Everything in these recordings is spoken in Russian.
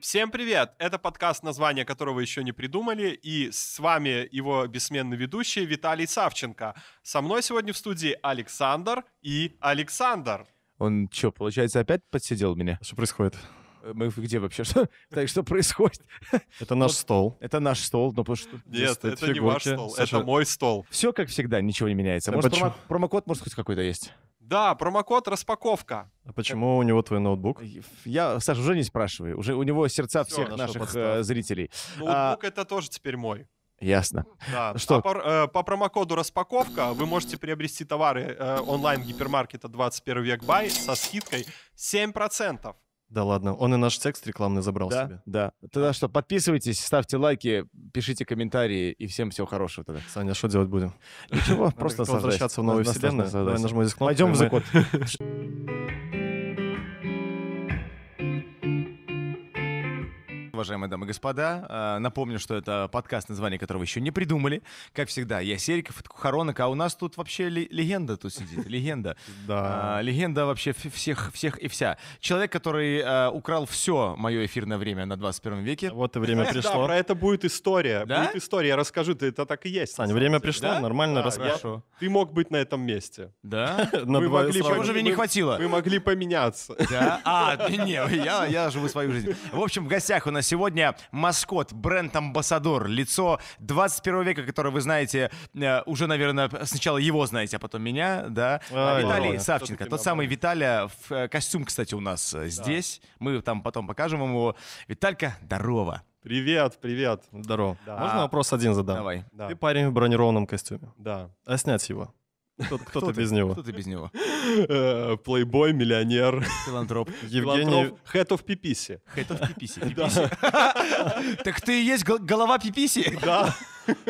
Всем привет! Это подкаст, название которого еще не придумали, и с вами его бессменный ведущий Виталий Савченко. Со мной сегодня в студии Александр и Александр. Он что, получается, опять подсидел меня? Что происходит? Э, мы где вообще? Что? Так что происходит? Это наш стол. Это наш стол, но потому что... Нет, это не ваш стол, это мой стол. Все как всегда, ничего не меняется. Может, промокод, может, хоть какой-то есть? Да, промокод распаковка. А почему у него твой ноутбук? Я, Саша, уже не спрашивай. Уже у него сердца Всё, всех наших э, подстав. зрителей. Ноутбук а... это тоже теперь мой. Ясно. Да. Ну а что? А по, э, по промокоду распаковка вы можете приобрести товары э, онлайн гипермаркета 21 век бай со скидкой 7%. Да ладно, он и наш текст рекламный забрал да? себе. Да, Тогда что, подписывайтесь, ставьте лайки, пишите комментарии, и всем всего хорошего тогда. Саня, что делать будем? Ничего, просто возвращаться в новую вселенную. Давай нажму здесь кнопку. Пойдем в закот. уважаемые дамы и господа. Э, напомню, что это подкаст, название которого еще не придумали. Как всегда, я Сериков, это Кухаронок, а у нас тут вообще легенда тут сидит, легенда. Да. Э, легенда вообще всех, всех и вся. Человек, который э, украл все мое эфирное время на 21 веке. Вот и время пришло. Да, про это будет история. Будет история, расскажу, ты это так и есть. Сань, время пришло, нормально, расскажу. Ты мог быть на этом месте. Да? Мы могли... Почему же мне не хватило? Мы могли поменяться. Да? А, не, я живу свою жизнь. В общем, в гостях у нас Сегодня маскот, бренд-амбассадор, лицо 21 века, которое вы знаете, э, уже, наверное, сначала его знаете, а потом меня, да. А, Виталий да, Савченко, тот самый Виталия. в э, костюм, кстати, у нас да. Э, здесь. Мы там потом покажем ему. Виталька, здорово. Привет, привет. Здорово. Да. Можно вопрос один задам? Давай. Да. Ты парень в бронированном костюме. Да. А снять его? Кто-то кто без него. Кто-то без него. Э, плейбой, миллионер. Филантроп. Евгений... Head of PPC. Head of PPC. Так ты и есть голова PPC? Да.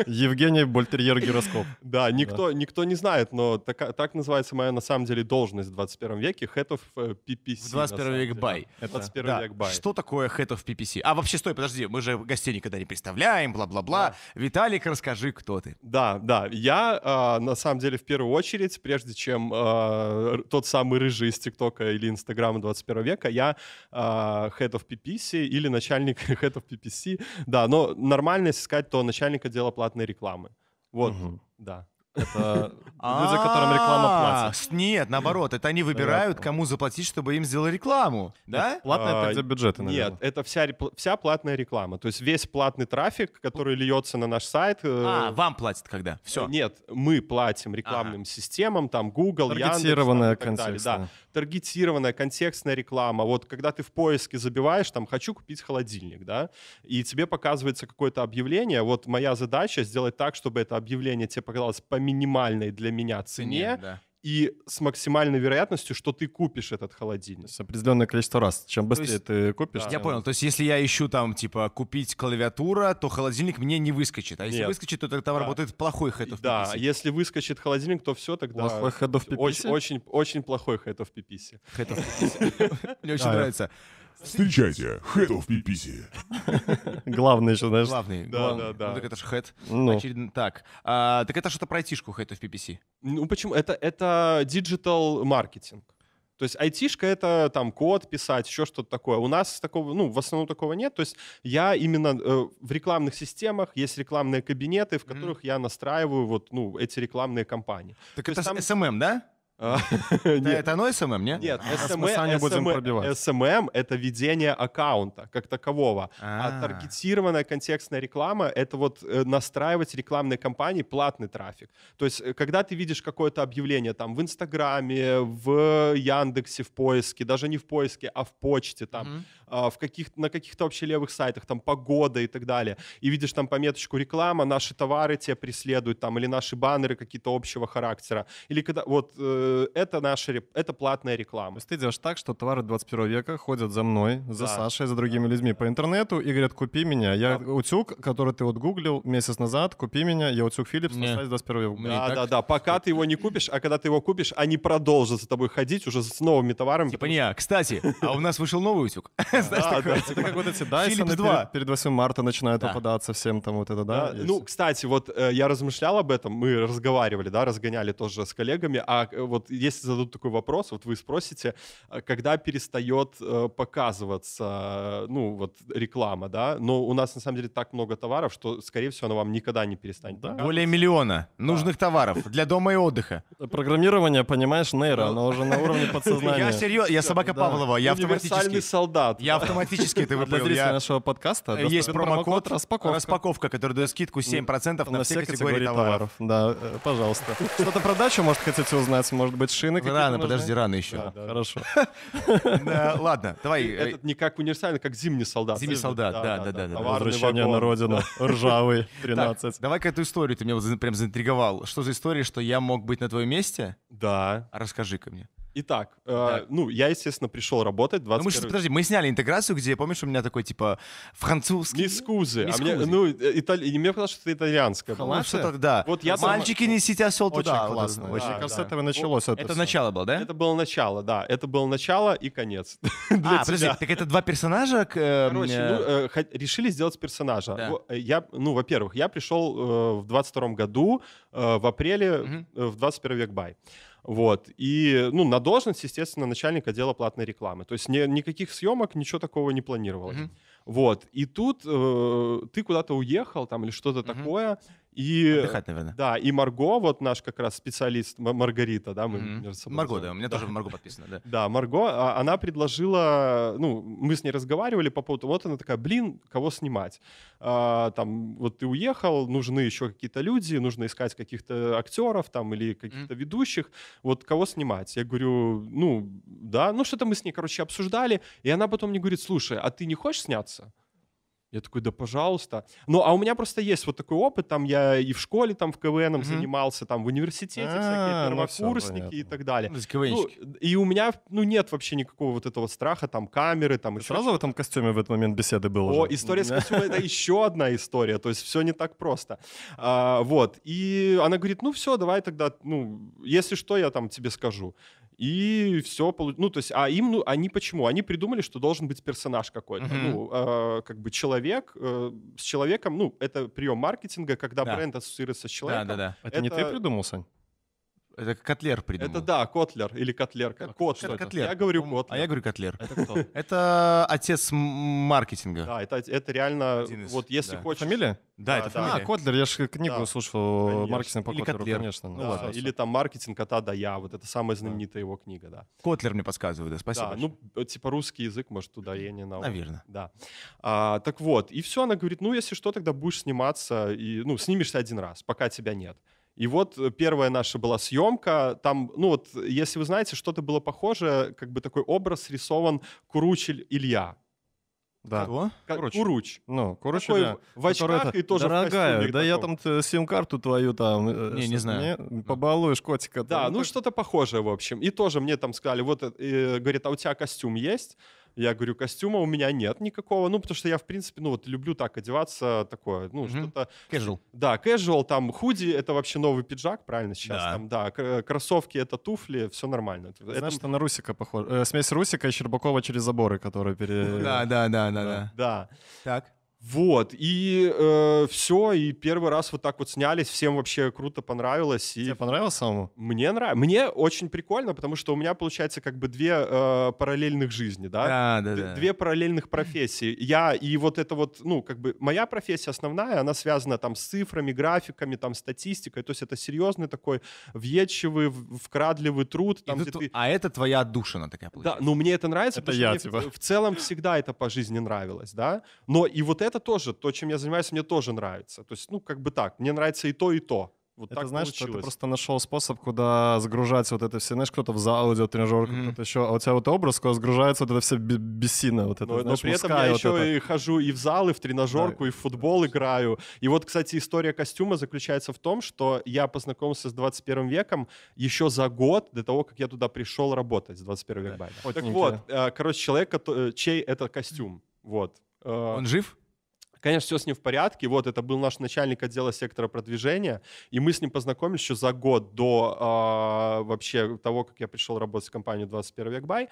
Евгений Больтерьер Гироскоп. Да, никто, да. никто не знает, но так, так называется моя на самом деле должность в 21 веке — Head of э, PPC. В 21 век бай. 21 да. век бай. Что такое Head of PPC? А вообще, стой, подожди, мы же гостей никогда не представляем, бла-бла-бла. Да. Виталик, расскажи, кто ты. Да, да, я а, на самом деле в первую очередь, прежде чем а, тот самый рыжий из ТикТока или Инстаграма 21 века, я э, Head of PPC или начальник Head of PPC. Да, но нормально, если сказать, то начальника дела платной рекламы. Вот, угу. да. Это люди, которым а, реклама платит. Нет, наоборот, это они выбирают, кому заплатить, чтобы им сделали рекламу, да? Платная это за наверное. Нет, это вся вся платная реклама. То есть весь платный трафик, который льется на наш сайт. Э, а, вам платят когда? Все. Нет, мы платим рекламным системам, там Google, Таргетированная контекстная. Таргетированная контекстная реклама. Вот когда ты в поиске забиваешь, там, хочу купить холодильник, да, и тебе показывается какое-то объявление, вот моя задача сделать так, чтобы это объявление тебе показалось по минимальной для меня цене. Нет, да и с максимальной вероятностью, что ты купишь этот холодильник. С определенное количество раз. Чем быстрее есть, ты купишь... Да. Я понял. То есть если я ищу там, типа, купить клавиатура, то холодильник мне не выскочит. А если Нет. выскочит, то тогда да. работает плохой head of Да, если выскочит холодильник, то все тогда... Плохой head of Очень, очень, очень плохой head of PPC. Мне очень нравится. Встречайте, Head of PPC. Главный еще, знаешь. Главный. Да, да, да. Ну, так это же Head. Ну. Очеред... Так, а, так это что-то пройтишку Head of PPC. Ну почему? Это, это digital маркетинг. То есть айтишка — это там код писать, еще что-то такое. У нас такого, ну, в основном такого нет. То есть я именно э, в рекламных системах, есть рекламные кабинеты, в которых mm. я настраиваю вот, ну, эти рекламные кампании. Так То это есть, там... SMM, да? А, это оно СММ, нет? А, а нет, СММ — это ведение аккаунта как такового. А таргетированная контекстная реклама — это вот э, настраивать рекламные кампании платный трафик. То есть, э, когда ты видишь какое-то объявление там в Инстаграме, в Яндексе, в поиске, даже не в поиске, а в почте там, а, в каких, на каких-то вообще левых сайтах, там погода и так далее, и видишь там пометочку реклама, наши товары тебя преследуют, там, или наши баннеры какие-то общего характера, или когда, вот, э, это наша, это платная реклама. То есть ты делаешь так, что товары 21 века ходят за мной, за да. Сашей, за другими да. людьми по интернету и говорят, купи меня. Я да. утюг, который ты вот гуглил месяц назад, купи меня, я утюг Philips на сайте 21 века. Ну, да, так... да, да, пока ты его не купишь, а когда ты его купишь, они продолжат за тобой ходить уже с новыми товарами. Типа потому... не а, Кстати, а у нас вышел новый утюг. знаешь, да, такое. это типа. как вот эти Дайсоны Перед, перед 8 марта начинают да. попадаться всем там вот это, да? ну, кстати, вот э, я размышлял об этом, мы разговаривали, да, разгоняли тоже с коллегами, а э, вот если зададут такой вопрос, вот вы спросите, а когда перестает э, показываться, ну, вот реклама, да? Но у нас, на самом деле, так много товаров, что, скорее всего, она вам никогда не перестанет Более миллиона нужных товаров для дома и отдыха. Программирование, понимаешь, нейро, оно уже на уровне подсознания. Я серьезно, я собака Павлова, я автоматически... солдат. Я я автоматически это выпалил. Для нашего подкаста э, есть промокод «Распаковка». Распаковка, который дает скидку 7% на все категории товаров. Да, э, пожалуйста. Что-то про дачу, может, хотите узнать? Может быть, шины Рано, подожди, рано еще. Хорошо. Ладно, давай. Э, Этот не как универсальный, как зимний солдат. Зимний солдат, да, да, да. Возвращение на родину. Ржавый, 13. Давай-ка эту историю, ты меня прям заинтриговал. Что за история, что я мог быть на твоем месте? Да. Расскажи-ка мне. Итак, э, так. ну, я, естественно, пришел работать 21... Ну, мы подожди, мы сняли интеграцию, где, помнишь, у меня такой, типа, французский... Мискузы. А мне, ну, итали... и мне казалось, что это итальянское. Ну, что-то, да. Вот я Мальчики, там... несите осел туда. Очень классно. Да, очень. Мне кажется, да. этого началось. Вот. Это, это начало было, да? Это было начало, да. Это было начало и конец. а, подожди, так это два персонажа? К... Э, Короче, э, ну, э, решили сделать персонажа. Да. Э, я, ну, во-первых, я пришел э, в 22 году, э, в апреле, угу. в 21 век бай. Вот. И, ну, на должность, естественно, начальник отдела платной рекламы. То есть ни, никаких съемок, ничего такого не планировалось. Mm-hmm. Вот. И тут э, ты куда-то уехал там или что-то mm-hmm. такое, и, Отдыхать, наверное. Да, и Марго, вот наш как раз специалист, Маргарита, да, мы... Mm-hmm. Марго, да, у меня да. тоже Марго подписано, да. Да, Марго, а, она предложила, ну, мы с ней разговаривали по поводу, вот она такая, блин, кого снимать? А, там, вот ты уехал, нужны еще какие-то люди, нужно искать каких-то актеров там или каких-то mm-hmm. ведущих, вот кого снимать? Я говорю, ну, да, ну что-то мы с ней, короче, обсуждали, и она потом мне говорит, слушай, а ты не хочешь сняться? Я такой, да пожалуйста. Ну, а у меня просто есть вот такой опыт, там я и в школе там в КВН угу. занимался, там в университете а, всякие ну первокурсники и так далее. Ну, ну, и у меня, ну, нет вообще никакого вот этого страха, там, камеры, там еще... Сразу в этом костюме в этот момент беседы было О, история с костюмом — это еще одна история, то есть все не так просто. А, вот, и она говорит, ну, все, давай тогда, ну, если что, я там тебе скажу. И все, ну, то есть, а им, ну, они почему? Они придумали, что должен быть персонаж какой-то, mm-hmm. ну, э, как бы человек, э, с человеком, ну, это прием маркетинга, когда да. бренд ассоциируется с человеком. Да, да, да. Это, это не ты придумал, Сань? Это Котлер придумал. Это да, Котлер или Котлер. Кот, Кот что Котлер. Я говорю Котлер. А я говорю Котлер. Это кто? Это отец маркетинга. Да, это, это реально, из, вот если да. хочешь... Фамилия? Да, да это да. фамилия. А, Котлер, я же книгу да. слушал э, маркетинг по или Котлеру, Котлер. конечно. Ну да. Ну, ладно, или все. там маркетинг кота да я, вот это самая знаменитая да. его книга, да. Котлер мне подсказывает, да, спасибо. Да, ну, типа русский язык, может, ударение на... Наверное. Да. А, так вот, и все, она говорит, ну, если что, тогда будешь сниматься, и, ну, снимешься один раз, пока тебя нет. И вот э, первая наша была съемка, там, ну вот, если вы знаете, что-то было похоже, как бы такой образ рисован Куручель Илья. Да. Кого? Куруч. Куруч. Ну, Куруч, Такой да. В очках это... и тоже Дорогая, в да таком. я там сим-карту твою там... Э, не, не знаю. Мне побалуешь котика. Да, ну, ну так... что-то похожее, в общем. И тоже мне там сказали, вот, э, э говорит, а у тебя костюм есть? Я говорю, костюма у меня нет никакого. Ну, потому что я, в принципе, ну, вот люблю так одеваться, такое, ну, mm-hmm. что-то... Casual. Да, casual, там, худи — это вообще новый пиджак, правильно сейчас? Да. Там, да, э, кроссовки — это туфли, все нормально. Знаешь, это... что на Русика похоже. Э, смесь Русика и Щербакова через заборы, которые пере... Да, да, да, да, да. Да. Так. Вот, и э, все, и первый раз вот так вот снялись, всем вообще круто понравилось. И... Тебе понравилось самому? Мне нравится. Мне очень прикольно, потому что у меня получается как бы две э, параллельных жизни, да? А, да, да. Две параллельных профессии. Я и вот это вот, ну, как бы моя профессия основная, она связана там с цифрами, графиками, там статистикой, то есть это серьезный такой въедчивый, вкрадливый труд. Там, тут... ты... А это твоя отдушина такая получается? Да, ну мне это нравится, это потому я, что типа. мне в целом всегда это по жизни нравилось, да? Но и вот это это тоже, то, чем я занимаюсь, мне тоже нравится. То есть, ну, как бы так, мне нравится и то, и то. Вот это знаешь, что ты просто нашел способ, куда загружать вот это все, знаешь, кто-то в зал идет, тренажер, mm-hmm. кто-то еще, а у тебя вот образ, куда загружается вот это все бессина, вот это, но, ну, знаешь, но при этом я вот еще это. и хожу и в зал, и в тренажерку, да, и в футбол конечно. играю. И вот, кстати, история костюма заключается в том, что я познакомился с 21 веком еще за год до того, как я туда пришел работать, с 21 да. век. Так вот, э, короче, человек, э, чей это костюм, вот. Э, Он жив? Конечно, все с ним в порядке. Вот это был наш начальник отдела сектора продвижения, и мы с ним познакомились еще за год до э, вообще того, как я пришел работать в компанию 21 век Бай.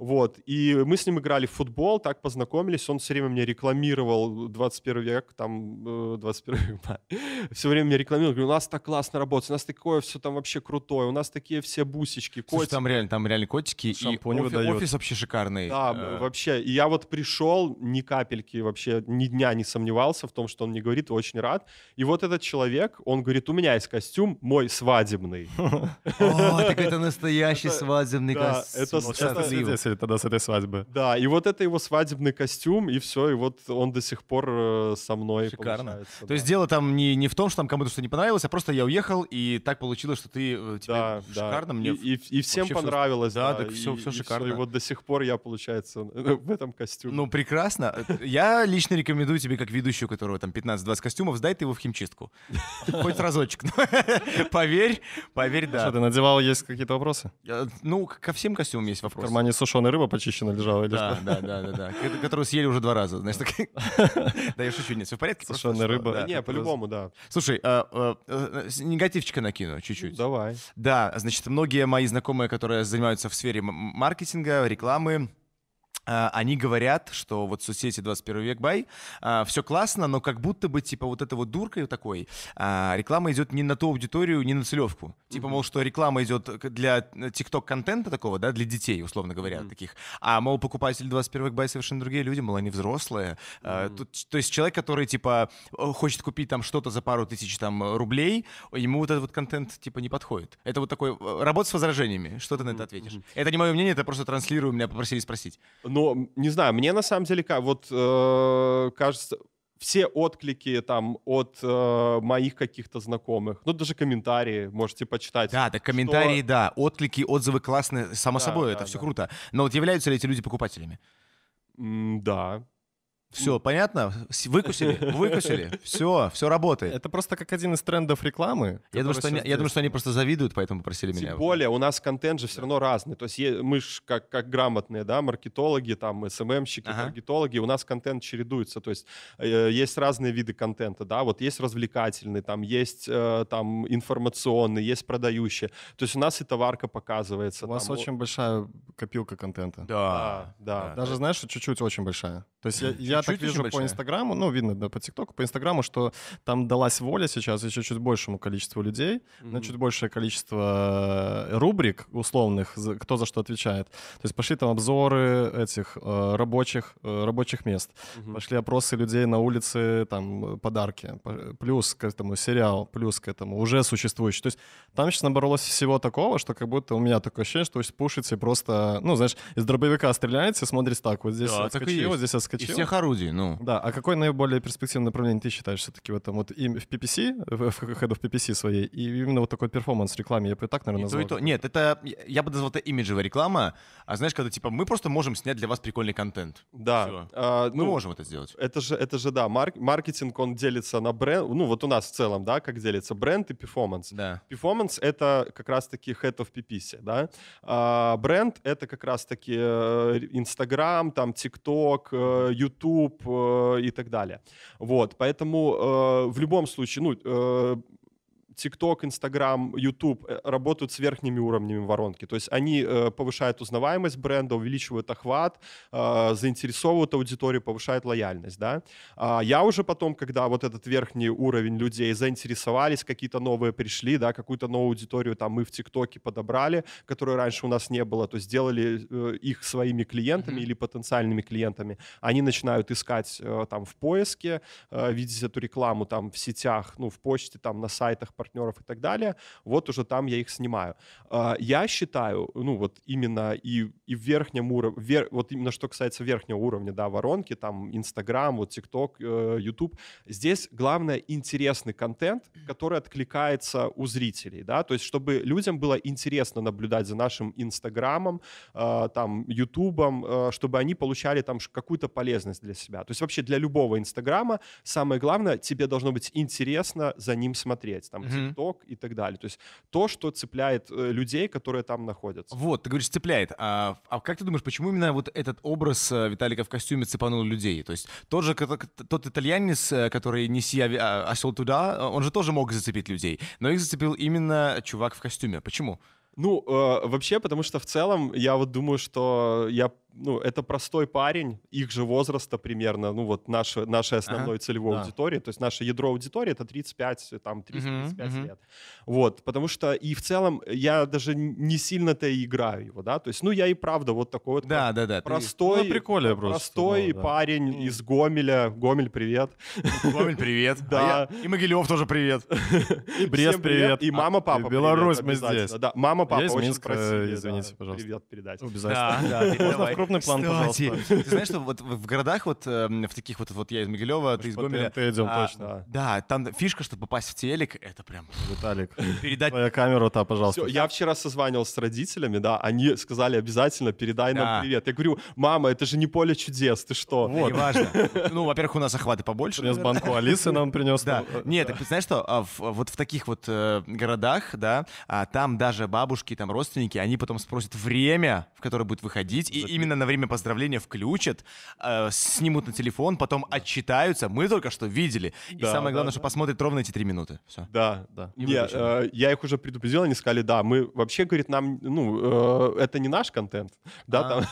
Вот, и мы с ним играли в футбол, так познакомились, он все время мне рекламировал 21 век, там, 21 век, все время мне рекламировал, говорю, у нас так классно работает, у нас такое все там вообще крутое, у нас такие все бусечки, котики. Слушай, там реально, там реально котики, Шампунь и офис, офис вообще шикарный. Да, э... вообще, и я вот пришел, ни капельки вообще, ни дня не сомневался в том, что он мне говорит, очень рад, и вот этот человек, он говорит, у меня есть костюм, мой свадебный. О, так это настоящий свадебный костюм. Это начали тогда с этой свадьбы. Да, и вот это его свадебный костюм, и все, и вот он до сих пор э, со мной. Шикарно. То да. есть дело там не, не в том, что там кому-то что не понравилось, а просто я уехал, и так получилось, что ты э, тебе да, шикарно, да. мне и, и, и всем понравилось. Все, да, да, так и, все, все и шикарно. Все, и вот до сих пор я, получается, в этом костюме. Ну, прекрасно. Я лично рекомендую тебе, как ведущую, у которого там 15-20 костюмов, сдай ты его в химчистку. Хоть разочек. Поверь, поверь, да. Что, ты надевал, есть какие-то вопросы? Э, ну, ко всем костюмам есть вопросы. В кармане тушеная рыба почищена лежала или да, что? Да, да, да, да. Которую съели уже два раза, знаешь, так... Да, я шучу, нет, все в порядке? Тушеная рыба. Не, по-любому, да. Слушай, а, а, э, негативчика накину чуть-чуть. Ну, давай. Да, значит, многие мои знакомые, которые занимаются в сфере маркетинга, рекламы, а, они говорят, что вот соцсети 21 век бай, а, все классно, но как будто бы, типа, вот это вот дуркой такой, а, реклама идет не на ту аудиторию, не на целевку. Типа, мол, что реклама идет для э, тикток-контента такого, да, для детей, условно говоря, таких. А, мол, покупатели 21 век бай совершенно другие люди, мол, они взрослые. тут, то есть человек, который, типа, хочет купить там что-то за пару тысяч там э, рублей, ему вот этот вот контент, типа, не подходит. Это вот такой э, работа с возражениями. Что ты на это ответишь? Это не мое мнение, это просто транслирую, меня попросили спросить. Но ну, но, ну, не знаю, мне на самом деле, вот, э, кажется, все отклики там от э, моих каких-то знакомых, ну даже комментарии можете почитать. Да, да, комментарии, что... да, отклики, отзывы классные, само да, собой, да, это да. все круто. Но вот являются ли эти люди покупателями? Да. Все, понятно? Выкусили? Выкусили? Все, все работает. Это просто как один из трендов рекламы. Я думаю, что они, я думаю, что они просто завидуют, поэтому попросили Тем меня. Тем более, у нас контент же все равно разный. То есть мы же как, как грамотные, да, маркетологи, там, СММщики, ага. таргетологи, у нас контент чередуется. То есть э, есть разные виды контента, да, вот есть развлекательный, там есть э, там информационный, есть продающий. То есть у нас и товарка показывается. У там, вас вот... очень большая копилка контента. Да, да. да. Даже, знаешь, чуть-чуть очень большая. То есть я, я Чуть так вижу по Инстаграму, ну, видно, да, по ТикТоку, по Инстаграму, что там далась воля сейчас еще чуть большему количеству людей, mm-hmm. на чуть большее количество э, рубрик условных, кто за что отвечает. То есть пошли там обзоры этих э, рабочих, э, рабочих мест, mm-hmm. пошли опросы людей на улице, там, подарки, плюс к этому сериал, плюс к этому уже существующий. То есть там сейчас набралось всего такого, что как будто у меня такое ощущение, что вы пушите просто, ну, знаешь, из дробовика стреляете, смотрите так, вот здесь да, отскочил, вот здесь отскочил. И всех ору орудий, ну. Да, а какое наиболее перспективное направление ты считаешь все-таки в этом? Вот и в PPC, в Head of PPC своей, и именно вот такой перформанс рекламе, я бы так, наверное, назвал. И то, и то. Нет, это, я бы назвал это имиджевая реклама, а знаешь, когда типа мы просто можем снять для вас прикольный контент. Да. А, мы ну, можем это сделать. Это же, это же да, марк, маркетинг, он делится на бренд, ну вот у нас в целом, да, как делится бренд и перформанс. Да. Перформанс — это как раз-таки Head of PPC, да. А бренд — это как раз-таки э, Instagram, там, TikTok, э, YouTube, YouTube э, и так далее. Вот, поэтому э, в любом случае, ну, э, TikTok, Instagram, YouTube э, работают с верхними уровнями воронки. То есть они э, повышают узнаваемость бренда, увеличивают охват, э, заинтересовывают аудиторию, повышают лояльность, да. А я уже потом, когда вот этот верхний уровень людей заинтересовались, какие-то новые пришли, да, какую-то новую аудиторию там мы в ТикТоке подобрали, которой раньше у нас не было, то есть сделали их своими клиентами mm-hmm. или потенциальными клиентами. Они начинают искать там в поиске, видеть эту рекламу там в сетях, ну, в почте, там на сайтах партнеров, партнеров и так далее, вот уже там я их снимаю. А, я считаю, ну вот именно и, и в верхнем уровне, вер, вот именно что касается верхнего уровня, да, воронки, там Инстаграм, вот ТикТок, э, Ютуб, здесь главное интересный контент, который откликается у зрителей, да, то есть чтобы людям было интересно наблюдать за нашим Инстаграмом, а, там, Ютубом, а, чтобы они получали там какую-то полезность для себя. То есть вообще для любого Инстаграма самое главное, тебе должно быть интересно за ним смотреть. Там, ТикТок и так далее. То есть то, что цепляет э, людей, которые там находятся. Вот, ты говоришь, цепляет. А, а как ты думаешь, почему именно вот этот образ э, Виталика в костюме цепанул людей? То есть тот же тот итальянец, э, который «Неси а, осел туда», он же тоже мог зацепить людей, но их зацепил именно чувак в костюме. Почему? Ну, э, вообще, потому что в целом я вот думаю, что я ну, это простой парень, их же возраста примерно, ну, вот наша нашей основной ага, целевой да. аудитории, то есть наше ядро аудитории — это 35, э, там, 30-35 угу, лет. Вот, потому что и в целом я даже не сильно-то и играю его, да, то есть, ну, я и правда вот такой вот да, да, да, простой, ты... ну, прикольно просто, простой да, да. парень mm. из Гомеля. Гомель, привет. Гомель, привет. А да. И Могилев тоже привет. И Брест, привет. И а, мама, папа, Беларусь, мы здесь. мама, папа, очень просили. Извините, пожалуйста. Привет передать. Обязательно. крупный план, Кстати, пожалуйста. Ты знаешь, что вот в городах, вот эм, в таких вот, вот я из Могилева, ты из Гомеля. Ты идем, а, точно. Да, там фишка, чтобы попасть в телек, это прям... Виталик, передать... твоя камера та, пожалуйста. Я вчера созванивался с родителями, да, они сказали обязательно передай нам привет. Я говорю, мама, это же не поле чудес, ты что? Ну, вот. важно. Ну, во-первых, у нас охваты побольше. Принес банку Алисы нам принес. Да, ну, нет, знаешь что, а, вот в таких вот э, городах, да, а, там даже бабушки, там родственники, они потом спросят время, в которое будет выходить, и именно Обязательно на время поздравления включат, э, снимут на телефон, потом отчитаются. Мы только что видели. И да, самое главное, да, что да. посмотрят ровно эти три минуты. Все. Да, да. И Нет, э, я их уже предупредил, они сказали, да, мы вообще, говорит, нам, ну, э, это не наш контент, да, а, там.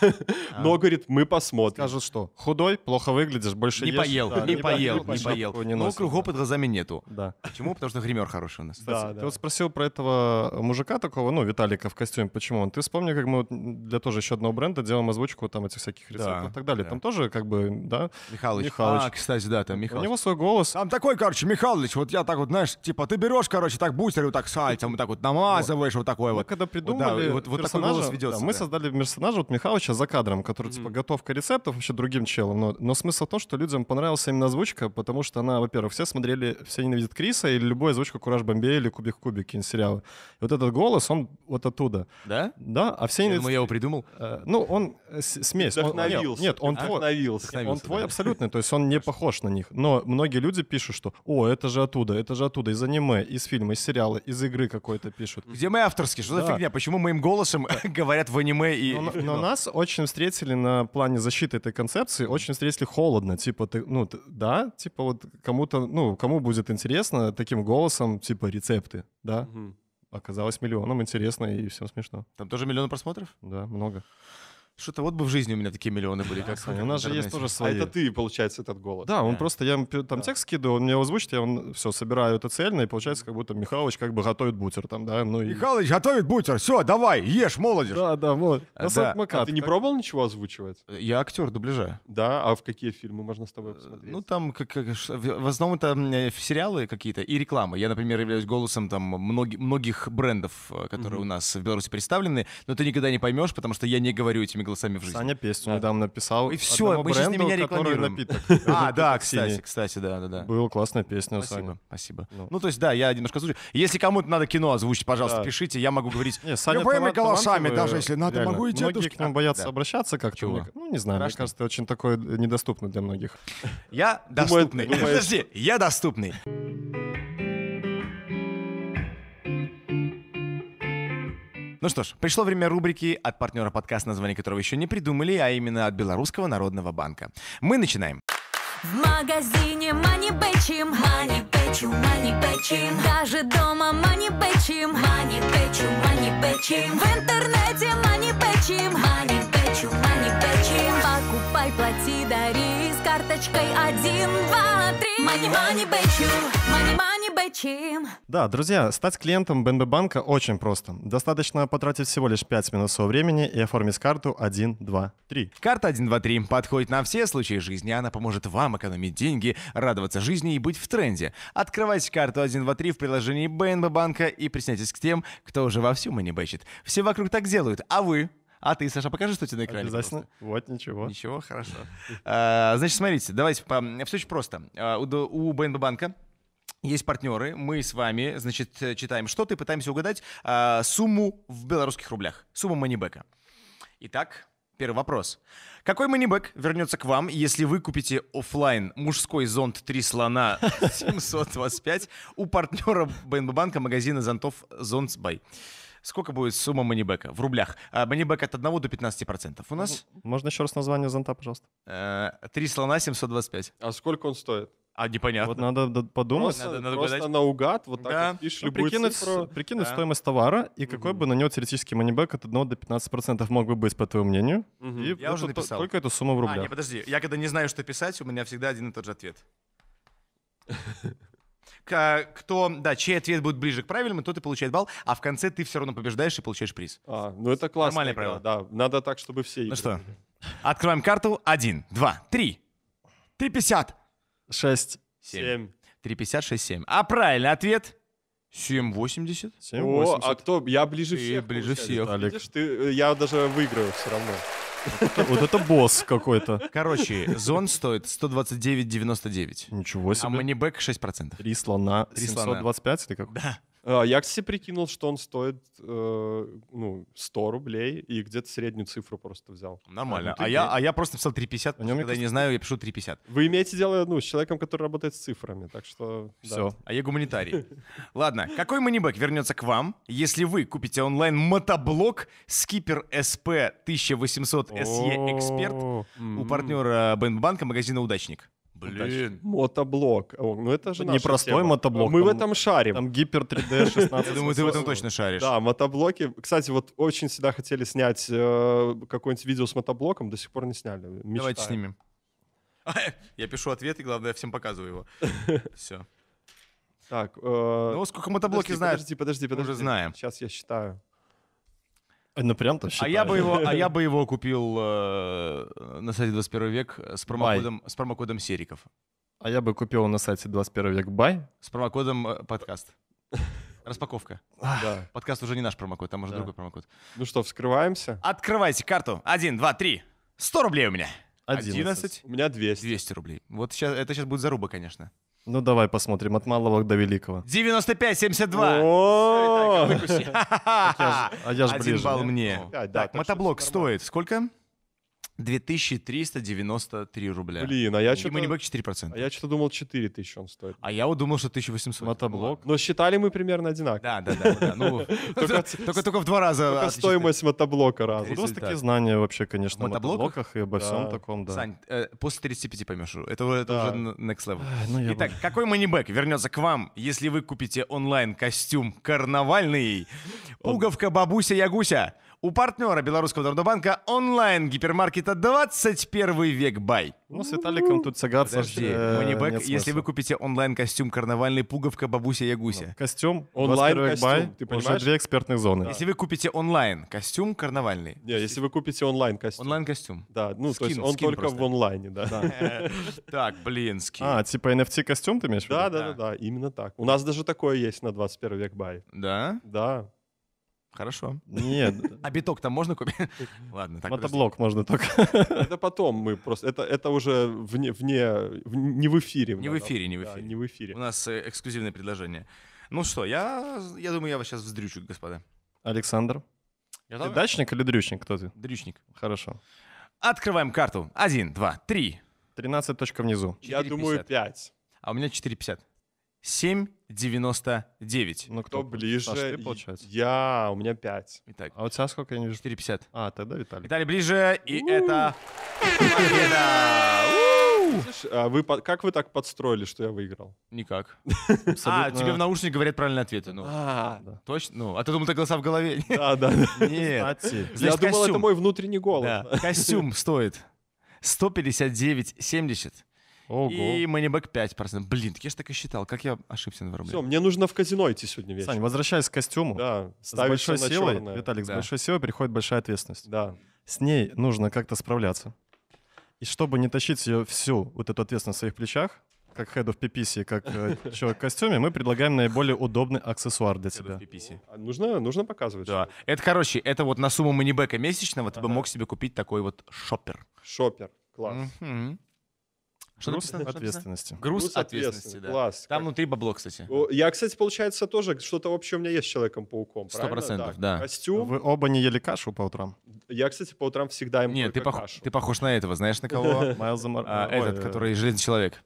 А. Но, говорит, мы посмотрим. Скажут, что худой, плохо выглядишь, больше не ешь. Поел, да, не, не поел, не поел, не поел. Ну, Но кругов под глазами нету. Да. Почему? Потому что гример хороший у нас. Да, Ты вот спросил про этого мужика такого, ну, Виталика в костюме, почему он? Ты вспомни, как мы вот для тоже еще одного бренда делаем озвучку точку там этих всяких рецептов да, и так далее. Да. Там тоже как бы, да? Михалыч. А, Михалыч. А, кстати, да, там Михалыч. У него свой голос. Там такой, короче, Михалыч, вот я так вот, знаешь, типа ты берешь, короче, так бустер вот так сальцем вот так вот намазываешь, вот, вот такое мы вот. когда придумали вот, да, вот, вот такой голос ведется. Да, мы да. создали персонажа вот Михалыча за кадром, который, mm-hmm. типа, готовка рецептов вообще другим челом. Но, но смысл в том, что людям понравилась именно озвучка, потому что она, во-первых, все смотрели, все ненавидят Криса или любую озвучку Кураж Бомбей или Кубик Кубик сериалы. И вот этот голос, он вот оттуда. Да? Да, а все... Я ненавидят... думаю, я его придумал. Э, ну, он э, смесь. Вдохновился. Нет, он твой. Он твой абсолютно, то есть он не похож на них. Но многие люди пишут, что «О, это же оттуда, это же оттуда, из аниме, из фильма, из сериала, из игры какой-то пишут». Где мы авторские? Что за фигня? Почему моим голосом говорят в аниме и... Но нас очень встретили на плане защиты этой концепции, очень встретили холодно. Типа, ты, ну, да, типа вот кому-то, ну, кому будет интересно таким голосом, типа, рецепты, да? Оказалось миллионом интересно и всем смешно. Там тоже миллион просмотров? Да, много. Что-то вот бы в жизни у меня такие миллионы были, как У нас же есть тоже свои. А это ты, получается, этот голос. Да, он просто, я там текст скидываю, он мне озвучит, я все, собираю это цельно, и получается, как будто Михалыч как бы готовит бутер там, да. Ну, Михалыч готовит бутер, все, давай, ешь, молодежь. Да, да, вот. А, а ты не пробовал ничего озвучивать? Я актер дубляжа. Да, а в какие фильмы можно с тобой посмотреть? Ну, там, в основном это э, сериалы какие-то и рекламы. Я, например, являюсь голосом там многих брендов, э, которые у нас в Беларуси представлены, но ты никогда не поймешь, потому что я не говорю этими голосами в жизни. Саня песню недавно написал. И все, мы сейчас на меня рекламируем. Напиток. А, да, кстати, кстати, да, да, да. Была классная песня, Саня. Спасибо. Ну. ну, то есть, да, я немножко слушаю. Если кому-то надо кино озвучить, пожалуйста, пишите, я могу говорить любыми голосами, даже если надо, могу идти. Многие к нам боятся обращаться как-то. Ну, не знаю, мне кажется, ты очень такой недоступный для многих. Я доступный. Подожди, я доступный. Ну что ж, пришло время рубрики от партнера подкаста, название которого еще не придумали, а именно от Белорусского народного банка. Мы начинаем. В магазине мани бэчим, мани бэчим, мани бэчим. Даже дома мани бэчим, мани бэчим, мани бэчим. В интернете мани бэчим, мани бэчим печи. Покупай, плати, дари с карточкой 1, 2, 3. Мани, мани, бэчу, мани, мани, бэчим. Да, друзья, стать клиентом БНБ банка очень просто. Достаточно потратить всего лишь 5 минут своего времени и оформить карту 1, 2, 3. Карта 1, 2, 3 подходит на все случаи жизни. Она поможет вам экономить деньги, радоваться жизни и быть в тренде. Открывайте карту 1, 2, 3 в приложении БНБ банка и присоединяйтесь к тем, кто уже вовсю манибэчит. Все вокруг так делают, а вы? А ты, Саша, покажи, что у тебя на экране. Обязательно. Просто. Вот, ничего. Ничего, хорошо. А, значит, смотрите, давайте, все очень просто. А, у БНБ банка есть партнеры, мы с вами, значит, читаем что-то и пытаемся угадать а, сумму в белорусских рублях, сумму манибека. Итак, первый вопрос. Какой манибек вернется к вам, если вы купите офлайн мужской зонт три слона 725 у партнера БНБ банка магазина зонтов Зонтсбай? Сколько будет сумма манибека в рублях? А Манибек от 1 до 15% у нас. Можно еще раз название зонта, пожалуйста? Э, три слона 725. А сколько он стоит? А, непонятно. Вот надо подумать. Просто, надо, надо просто наугад вот так да. вот пишешь любую прикинуть, цифру. Прикинуть да. стоимость товара и угу. какой бы на него теоретически манибек от 1 до 15% мог бы быть, по твоему мнению. Угу. И я уже написал. Сколько эта сумма в а, рублях. А, не, подожди. Я когда не знаю, что писать, у меня всегда один и тот же ответ. кто, да, чей ответ будет ближе к правильному, тот и получает балл, а в конце ты все равно побеждаешь и получаешь приз. А, ну это классно. Нормальное правило. Да, надо так, чтобы все Ну что, открываем карту. Один, два, три. Три пятьдесят. Шесть. Семь. Три пятьдесят, шесть, семь. А правильный ответ — 7,80? 7,80. О, а кто? Я ближе ты всех. ближе получается. всех. Олег. Видишь, ты, я даже выиграю все равно. Вот это босс какой-то. Короче, зон стоит 129,99. Ничего себе. А манибэк 6%. Три слона 725 или как? Да. А, я, кстати, прикинул, что он стоит э, ну, 100 рублей и где-то среднюю цифру просто взял. Нормально. А, а я, а я просто писал 3,50, а потому что когда я не знаю, я пишу 3,50. Вы имеете дело ну, с человеком, который работает с цифрами, так что... Все, да. а я гуманитарий. Ладно, какой манибэк вернется к вам, если вы купите онлайн мотоблок Skipper SP 1800 SE Expert у партнера Банк-Банка, магазина «Удачник»? Ну, Блин. Мотоблок. О, ну это же ну, Непростой тема. мотоблок. Мы там, в этом шарим. Там гипер 3D 16. Я думаю, ты в этом точно шаришь. Да, мотоблоки. Кстати, вот очень всегда хотели снять э, какое-нибудь видео с мотоблоком, до сих пор не сняли. Давайте снимем. Я пишу ответ, и главное, я всем показываю его. Все. Так. Э, ну, сколько мотоблоки знаешь? Подожди, подожди, подожди. Уже знаем. Сейчас я считаю. Ну прям там считаю. А я бы его, а я бы его купил э, на сайте 21 век с промокодом, Buy. с промокодом Сериков. А я бы купил на сайте 21 век Бай. С промокодом э, подкаст. Распаковка. Да. Подкаст уже не наш промокод, там уже да. другой промокод. Ну что, вскрываемся? Открывайте карту. Один, два, три. Сто рублей у меня. Одиннадцать. У меня двести. Двести рублей. Вот сейчас, это сейчас будет заруба, конечно. Ну давай посмотрим, от малого до великого. 95-72. А я ж ближе. Один балл мне. Так, мотоблок стоит сколько? 2393 рубля. Блин, а я что-то... И манибэк 4%. А я что-то думал, 4000 он стоит. А я вот думал, что 1800. Мотоблок. Но считали мы примерно одинаково. Да, да, да. Ну, только, только в два раза. Только стоимость мотоблока раз. У вас такие знания вообще, конечно, о мотоблоках и обо всем таком, да. Сань, э, после 35 поймешь. Это, это уже next level. Ну, Итак, какой манибэк вернется к вам, если вы купите онлайн костюм карнавальный? Пуговка бабуся-ягуся. У партнера Белорусского Народного онлайн гипермаркета 21 век бай. Ну, с Виталиком тут согласен. Подожди, манибэк, э, ну, если вы купите онлайн-костюм карнавальный пуговка бабуся Ягуся. Ну, костюм, онлайн век бай, ты понимаешь? Уже две экспертных зоны. Если вы купите онлайн костюм карнавальный. Не, если вы купите онлайн костюм. Онлайн костюм. Да, ну, то есть он только в онлайне, да. Так, блин, скин. А, типа NFT костюм ты имеешь в виду? Да, да, да, именно так. У нас даже такое есть на 21 век бай. Да? Да. Хорошо. Нет. А биток там можно купить? Ладно, так Мотоблок можно только. Это потом мы просто... Это, это уже вне, вне, не в эфире. Не в эфире, не в эфире. не в эфире. У нас э, эксклюзивное предложение. Ну что, я, я думаю, я вас сейчас вздрючу, господа. Александр? ты дачник или дрючник? Кто ты? Дрючник. Хорошо. Открываем карту. Один, два, три. Тринадцать точка внизу. я думаю, пять. А у меня четыре пятьдесят. 7,99. Ну, кто ближе? Саш, ты, получается? Я, у меня 5. Итак. А вот сейчас сколько я не вижу? 4,50. А, тогда Виталий. Виталий ближе, и У-у-у. это победа! Слушай, а вы, как вы так подстроили, что я выиграл? Никак. А, тебе в наушнике говорят правильные ответы. Ну, а. точно? Ну, а ты думал, ты голоса в голове? Да, да. да. Нет. Я думал, это мой внутренний голос. Костюм стоит 159,70. Ого. И Moneybag 5%. Блин, я же так и считал. Как я ошибся на 2 Все, мне нужно в казино идти сегодня вечером. Сань, возвращаясь к костюму. Да, с большой силой, черное. Виталик, да. с большой силой приходит большая ответственность. Да. С ней нужно как-то справляться. И чтобы не тащить ее всю вот эту ответственность на своих плечах, как Head of PPC, как э, человек в костюме, мы предлагаем наиболее удобный аксессуар для тебя. А нужно, нужно показывать. Да. Это, короче, это вот на сумму манибека месячного ага. ты бы мог себе купить такой вот шопер. Шопер, класс. Mm-hmm. Что Груз написано? ответственности. Груз, Груз ответственности, ответственности, да. Класс. Там как... внутри бабло, кстати. Я, кстати, получается, тоже что-то общее у меня есть с Человеком-пауком, Сто процентов, да. да. Костюм. Вы оба не ели кашу по утрам? Я, кстати, по утрам всегда им Нет, ты, пох... ты похож на этого, знаешь на кого? Майлза а, э, Этот, э, который Железный Человек.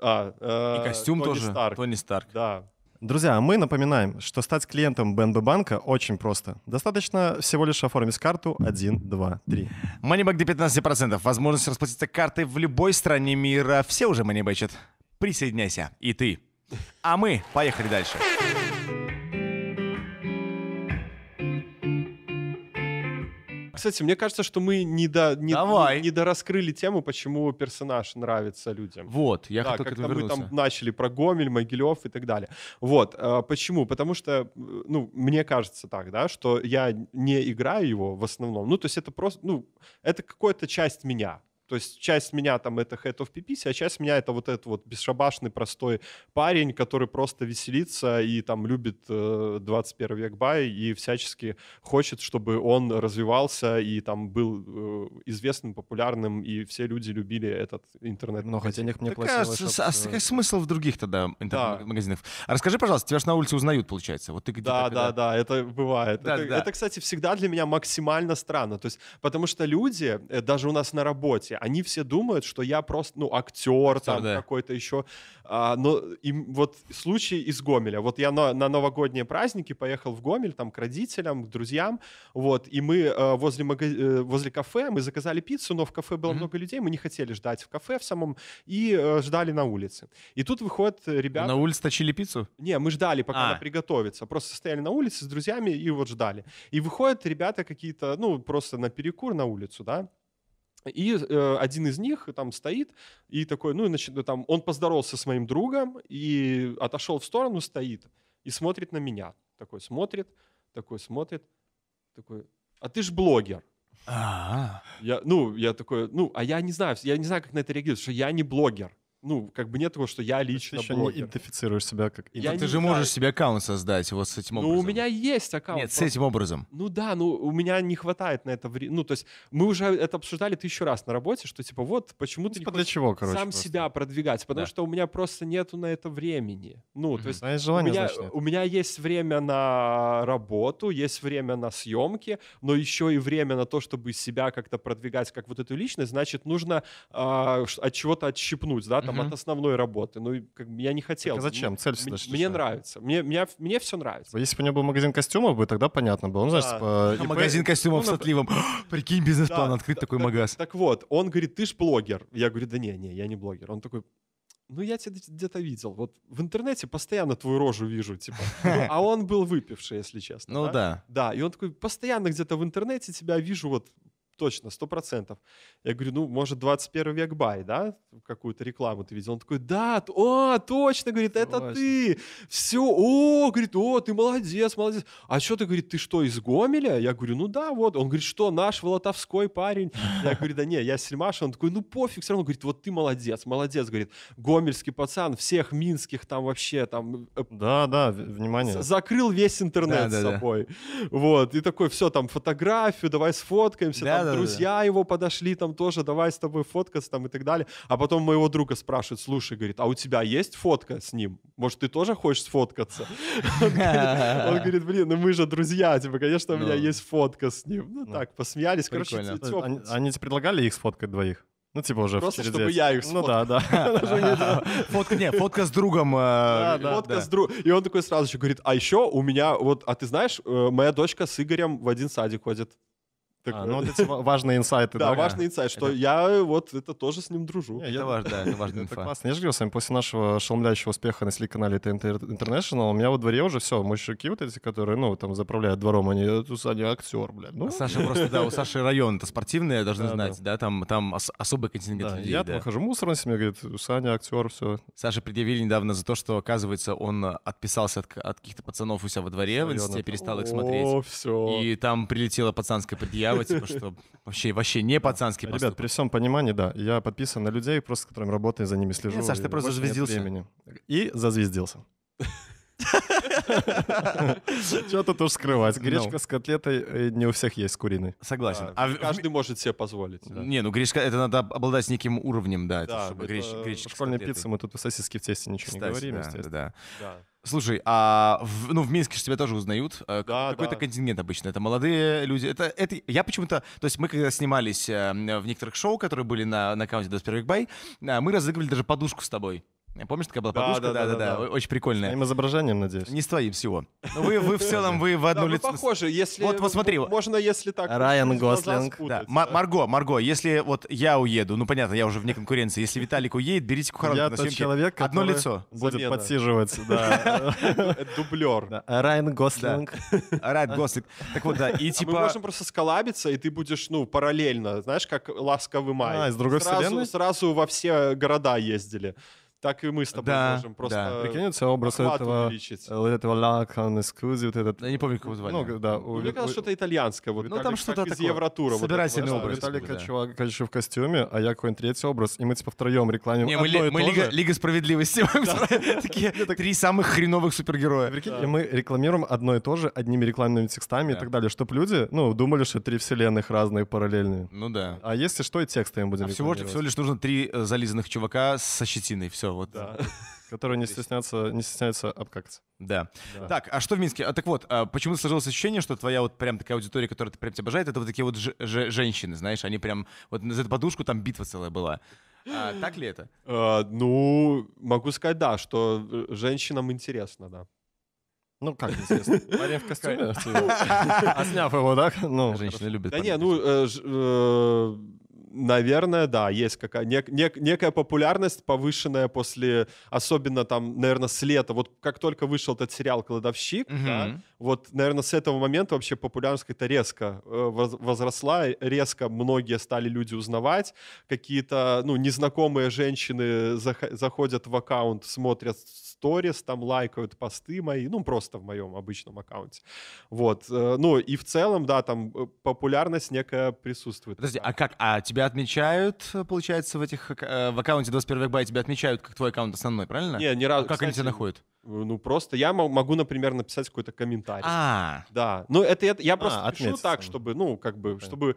А, э, и костюм Тони тоже. Старк. Тони Старк. Да. Друзья, а мы напоминаем, что стать клиентом БНБ банка очень просто. Достаточно всего лишь оформить карту 1, 2, 3. Манибэк до 15%. Возможность расплатиться картой в любой стране мира. Все уже манибэчат. Присоединяйся. И ты. А мы поехали дальше. Кстати, мне кажется, что мы не до не, Давай. не, не до раскрыли тему, почему персонаж нравится людям. Вот, я да, хотел как-то мы там начали про Гомель, Могилев и так далее. Вот, э, почему? Потому что, э, ну, мне кажется так, да, что я не играю его в основном. Ну, то есть это просто, ну, это какая-то часть меня. То есть часть меня там это head of PPC, а часть меня это вот этот вот бесшабашный простой парень, который просто веселится и там любит э, 21 век бай и всячески хочет, чтобы он развивался и там был э, известным, популярным, и все люди любили этот интернет. Много ну, денег мне так, А, чтоб... а, какой смысл в других тогда интернет-магазинах? Да. расскажи, пожалуйста, тебя же на улице узнают, получается. Вот ты где да, да, да, да, это бывает. Да, это, да. это, кстати, всегда для меня максимально странно. То есть, потому что люди, э, даже у нас на работе, восприятие. Они все думают, что я просто, ну, актер, актер там да. какой-то еще. А, но им вот случай из Гомеля. Вот я на, на новогодние праздники поехал в Гомель, там, к родителям, к друзьям, вот, и мы э, возле, мага- э, возле кафе, мы заказали пиццу, но в кафе было mm-hmm. много людей, мы не хотели ждать в кафе в самом, и э, ждали на улице. И тут выходят ребята... На улице точили пиццу? Не, мы ждали, пока а. она приготовится. Просто стояли на улице с друзьями и вот ждали. И выходят ребята какие-то, ну, просто на перекур на улицу, да, и э, один из них там стоит и такой, ну, значит, ну, там, он поздоровался с моим другом и отошел в сторону, стоит и смотрит на меня. Такой смотрит, такой смотрит, такой, а ты ж блогер. А-а-а. Я, ну, я такой, ну, а я не знаю, я не знаю, как на это реагировать, что я не блогер ну, как бы нет того, что я лично ты блогер. еще не идентифицируешь себя как... Я ты не же можешь себе аккаунт создать вот с этим образом. Ну, у меня есть аккаунт. Нет, просто... с этим образом. Ну да, ну у меня не хватает на это времени. Ну, то есть мы уже это обсуждали тысячу раз на работе, что типа вот почему ну, ты типа не для чего, короче, сам просто. себя продвигать, потому да. что у меня просто нету на это времени. Ну, то есть а есть желание, у, меня, значит, у меня есть время на работу, есть время на съемки, но еще и время на то, чтобы себя как-то продвигать как вот эту личность, значит, нужно э, от чего-то отщипнуть, да, там там от основной работы. Ну, как, бы я не хотел. Так, а зачем? Цель всегда Мне, мне нравится. Мне, мне, мне все нравится. Типа, если бы у него был магазин костюмов, бы тогда понятно было. Он ну, знаешь, да. типа, а Магазин костюмов ну, с ну, отливом. Прикинь, бизнес-план, да, открыть да, такой так, магаз. Так, так вот, он говорит, ты ж блогер. Я говорю, да не, не, я не блогер. Он такой, ну я тебя где-то видел. Вот в интернете постоянно твою рожу вижу, типа. а он был выпивший, если честно. Ну да? да. Да, и он такой, постоянно где-то в интернете тебя вижу вот точно, сто процентов. Я говорю, ну, может, 21 век бай, да, какую-то рекламу ты видел? Он такой, да, о, точно, говорит, это Важно. ты, все, о, говорит, о, ты молодец, молодец. А что ты, говорит, ты что, из Гомеля? Я говорю, ну да, вот. Он говорит, что, наш волотовской парень? Я говорю, да не, я Сельмаш. Он такой, ну пофиг, все равно, говорит, вот ты молодец, молодец, говорит, гомельский пацан, всех минских там вообще там... Э, да, да, внимание. Закрыл весь интернет да, с собой. Да. Вот, и такой, все, там, фотографию, давай сфоткаемся, да, там, да, да, друзья да. его подошли, там тоже, давай с тобой фоткаться, там и так далее. А потом моего друга спрашивает, слушай, говорит, а у тебя есть фотка с ним? Может, ты тоже хочешь сфоткаться? Он говорит, блин, ну мы же друзья, типа, конечно, у меня ну. есть фотка с ним. Ну, ну так, посмеялись, короче, ну, Они тебе предлагали их сфоткать двоих? Ну, типа уже Просто в череде. чтобы я их сфоткал. Ну да, да. Фотка, фотка с другом. Э, э, фотка с другом. И он такой сразу же говорит, а еще у меня, вот, а ты знаешь, э, моя дочка с Игорем в один садик ходит. Так, а, э, ну вот эти важные инсайты. Да, да важный инсайт, что это... я вот это тоже с ним дружу. Это, это важно, да, это важно. Это классно. Я же говорил с вами, после нашего ошеломляющего успеха на Канале ТНТ International, у меня во дворе уже все, мужики вот эти, которые, ну, там, заправляют двором, они, это Саня актер, блядь. Ну. Саша просто, да, у Саши район это спортивный, должны знать, да, там там особый контингент людей. Я там хожу мусор на себе, говорит, Саня актер, все. Саша предъявили недавно за то, что, оказывается, он отписался от каких-то пацанов у себя во дворе, в институте перестал их смотреть. О, все. И там прилетела пацанская предъява, вот типа, что вообще, вообще не пацанский Ребят, при всем понимании, да, я подписан на людей, просто с которыми работаю, за ними слежу. Нет, Саш, ты просто зазвездился. Времени. И зазвездился. Что тут уж скрывать? Ну. Гречка с котлетой э, не у всех есть с куриной. Согласен. А каждый может себе позволить. Не, ну гречка, это надо обладать неким уровнем, да. Да, школьной пиццы мы тут сосиски в тесте ничего не говорим, естественно. Да, да. Слушай, а в, ну в Минске же тебя тоже узнают. Э, да, Какой-то да. контингент обычно. Это молодые люди. Это, это я почему-то, то есть мы когда снимались эм, в некоторых шоу, которые были на, на аккаунте Desperate By, э, мы разыгрывали даже подушку с тобой. Помнишь, такая была да, подушка? Да-да-да, очень прикольная. С моим изображением, надеюсь. Не с твоим всего. Вы, вы в целом, вы в одну ну, лицо... Похоже, если... Вот, вот смотри. Можно, если так... Райан Гослинг. Да. Марго, Марго, если вот я уеду, ну понятно, я уже вне конкуренции, если Виталик уедет, берите Кухаренко на съемки. человек, Одно лицо. Будет подсиживать, да. Дублер. Райан Гослинг. Райан Гослинг. Так вот, да, и а типа... Мы можем просто сколабиться, и ты будешь, ну, параллельно, знаешь, как ласковый май. А, из другой вселенной? Сразу во все города ездили так и мы с тобой да, можем просто... Да. Прикинется образ этого, увеличить. Э, этого Лакан, Эскузи, вот этот... Я не помню, как его звали. Ну, да, ну, у, Мне казалось, что-то итальянское. Вот, ну, там что-то такое. Евротура. Собирательный вот образ. Виталий да. чувак, конечно, в костюме, а я какой-нибудь третий образ, и мы типа втроем рекламим не, мы, ли, мы Лига, Лига Справедливости. Такие три самых хреновых супергероя. И мы рекламируем одно и то же одними рекламными текстами и так далее, чтобы люди, ну, думали, что три вселенных разные параллельные. Ну да. А если что, и тексты им будем а Всего лишь нужно три э, зализанных чувака со щетиной, все, вот. Да. Э, Которые не стесняются, не стесняются обкакаться. Да. да. Так, а что в Минске? А, так вот, а почему сложилось ощущение, что твоя вот прям такая аудитория, которая ты прям тебя обожает, это вот такие вот женщины, знаешь, они прям вот за эту подушку там битва целая была. А, так ли это? А, ну, могу сказать, да, что э, женщинам интересно, да. Ну, как интересно. Парень в костюме. А сняв его, да? Ну, Женщины любят. Да не, ну, Наверное, да, есть какая нек, нек, некая популярность повышенная после, особенно там, наверное, с лета. Вот как только вышел этот сериал «Кладовщик», угу. да, вот, наверное, с этого момента вообще популярность какая то резко э, возросла, резко многие стали люди узнавать, какие-то, ну, незнакомые женщины заходят в аккаунт, смотрят сторис, там лайкают посты мои, ну, просто в моем обычном аккаунте. Вот, э, ну, и в целом, да, там э, популярность некая присутствует. Подожди, а как, а тебя тебя отмечают, получается, в этих э, в аккаунте 21 век бай тебя отмечают как твой аккаунт основной, правильно? Не, не разу. Как кстати, они тебя находят? Э, ну, просто я могу, например, написать какой-то комментарий. А. Да. Ну, это, это я а, просто а, пишу так, чтобы, ну, как бы, чтобы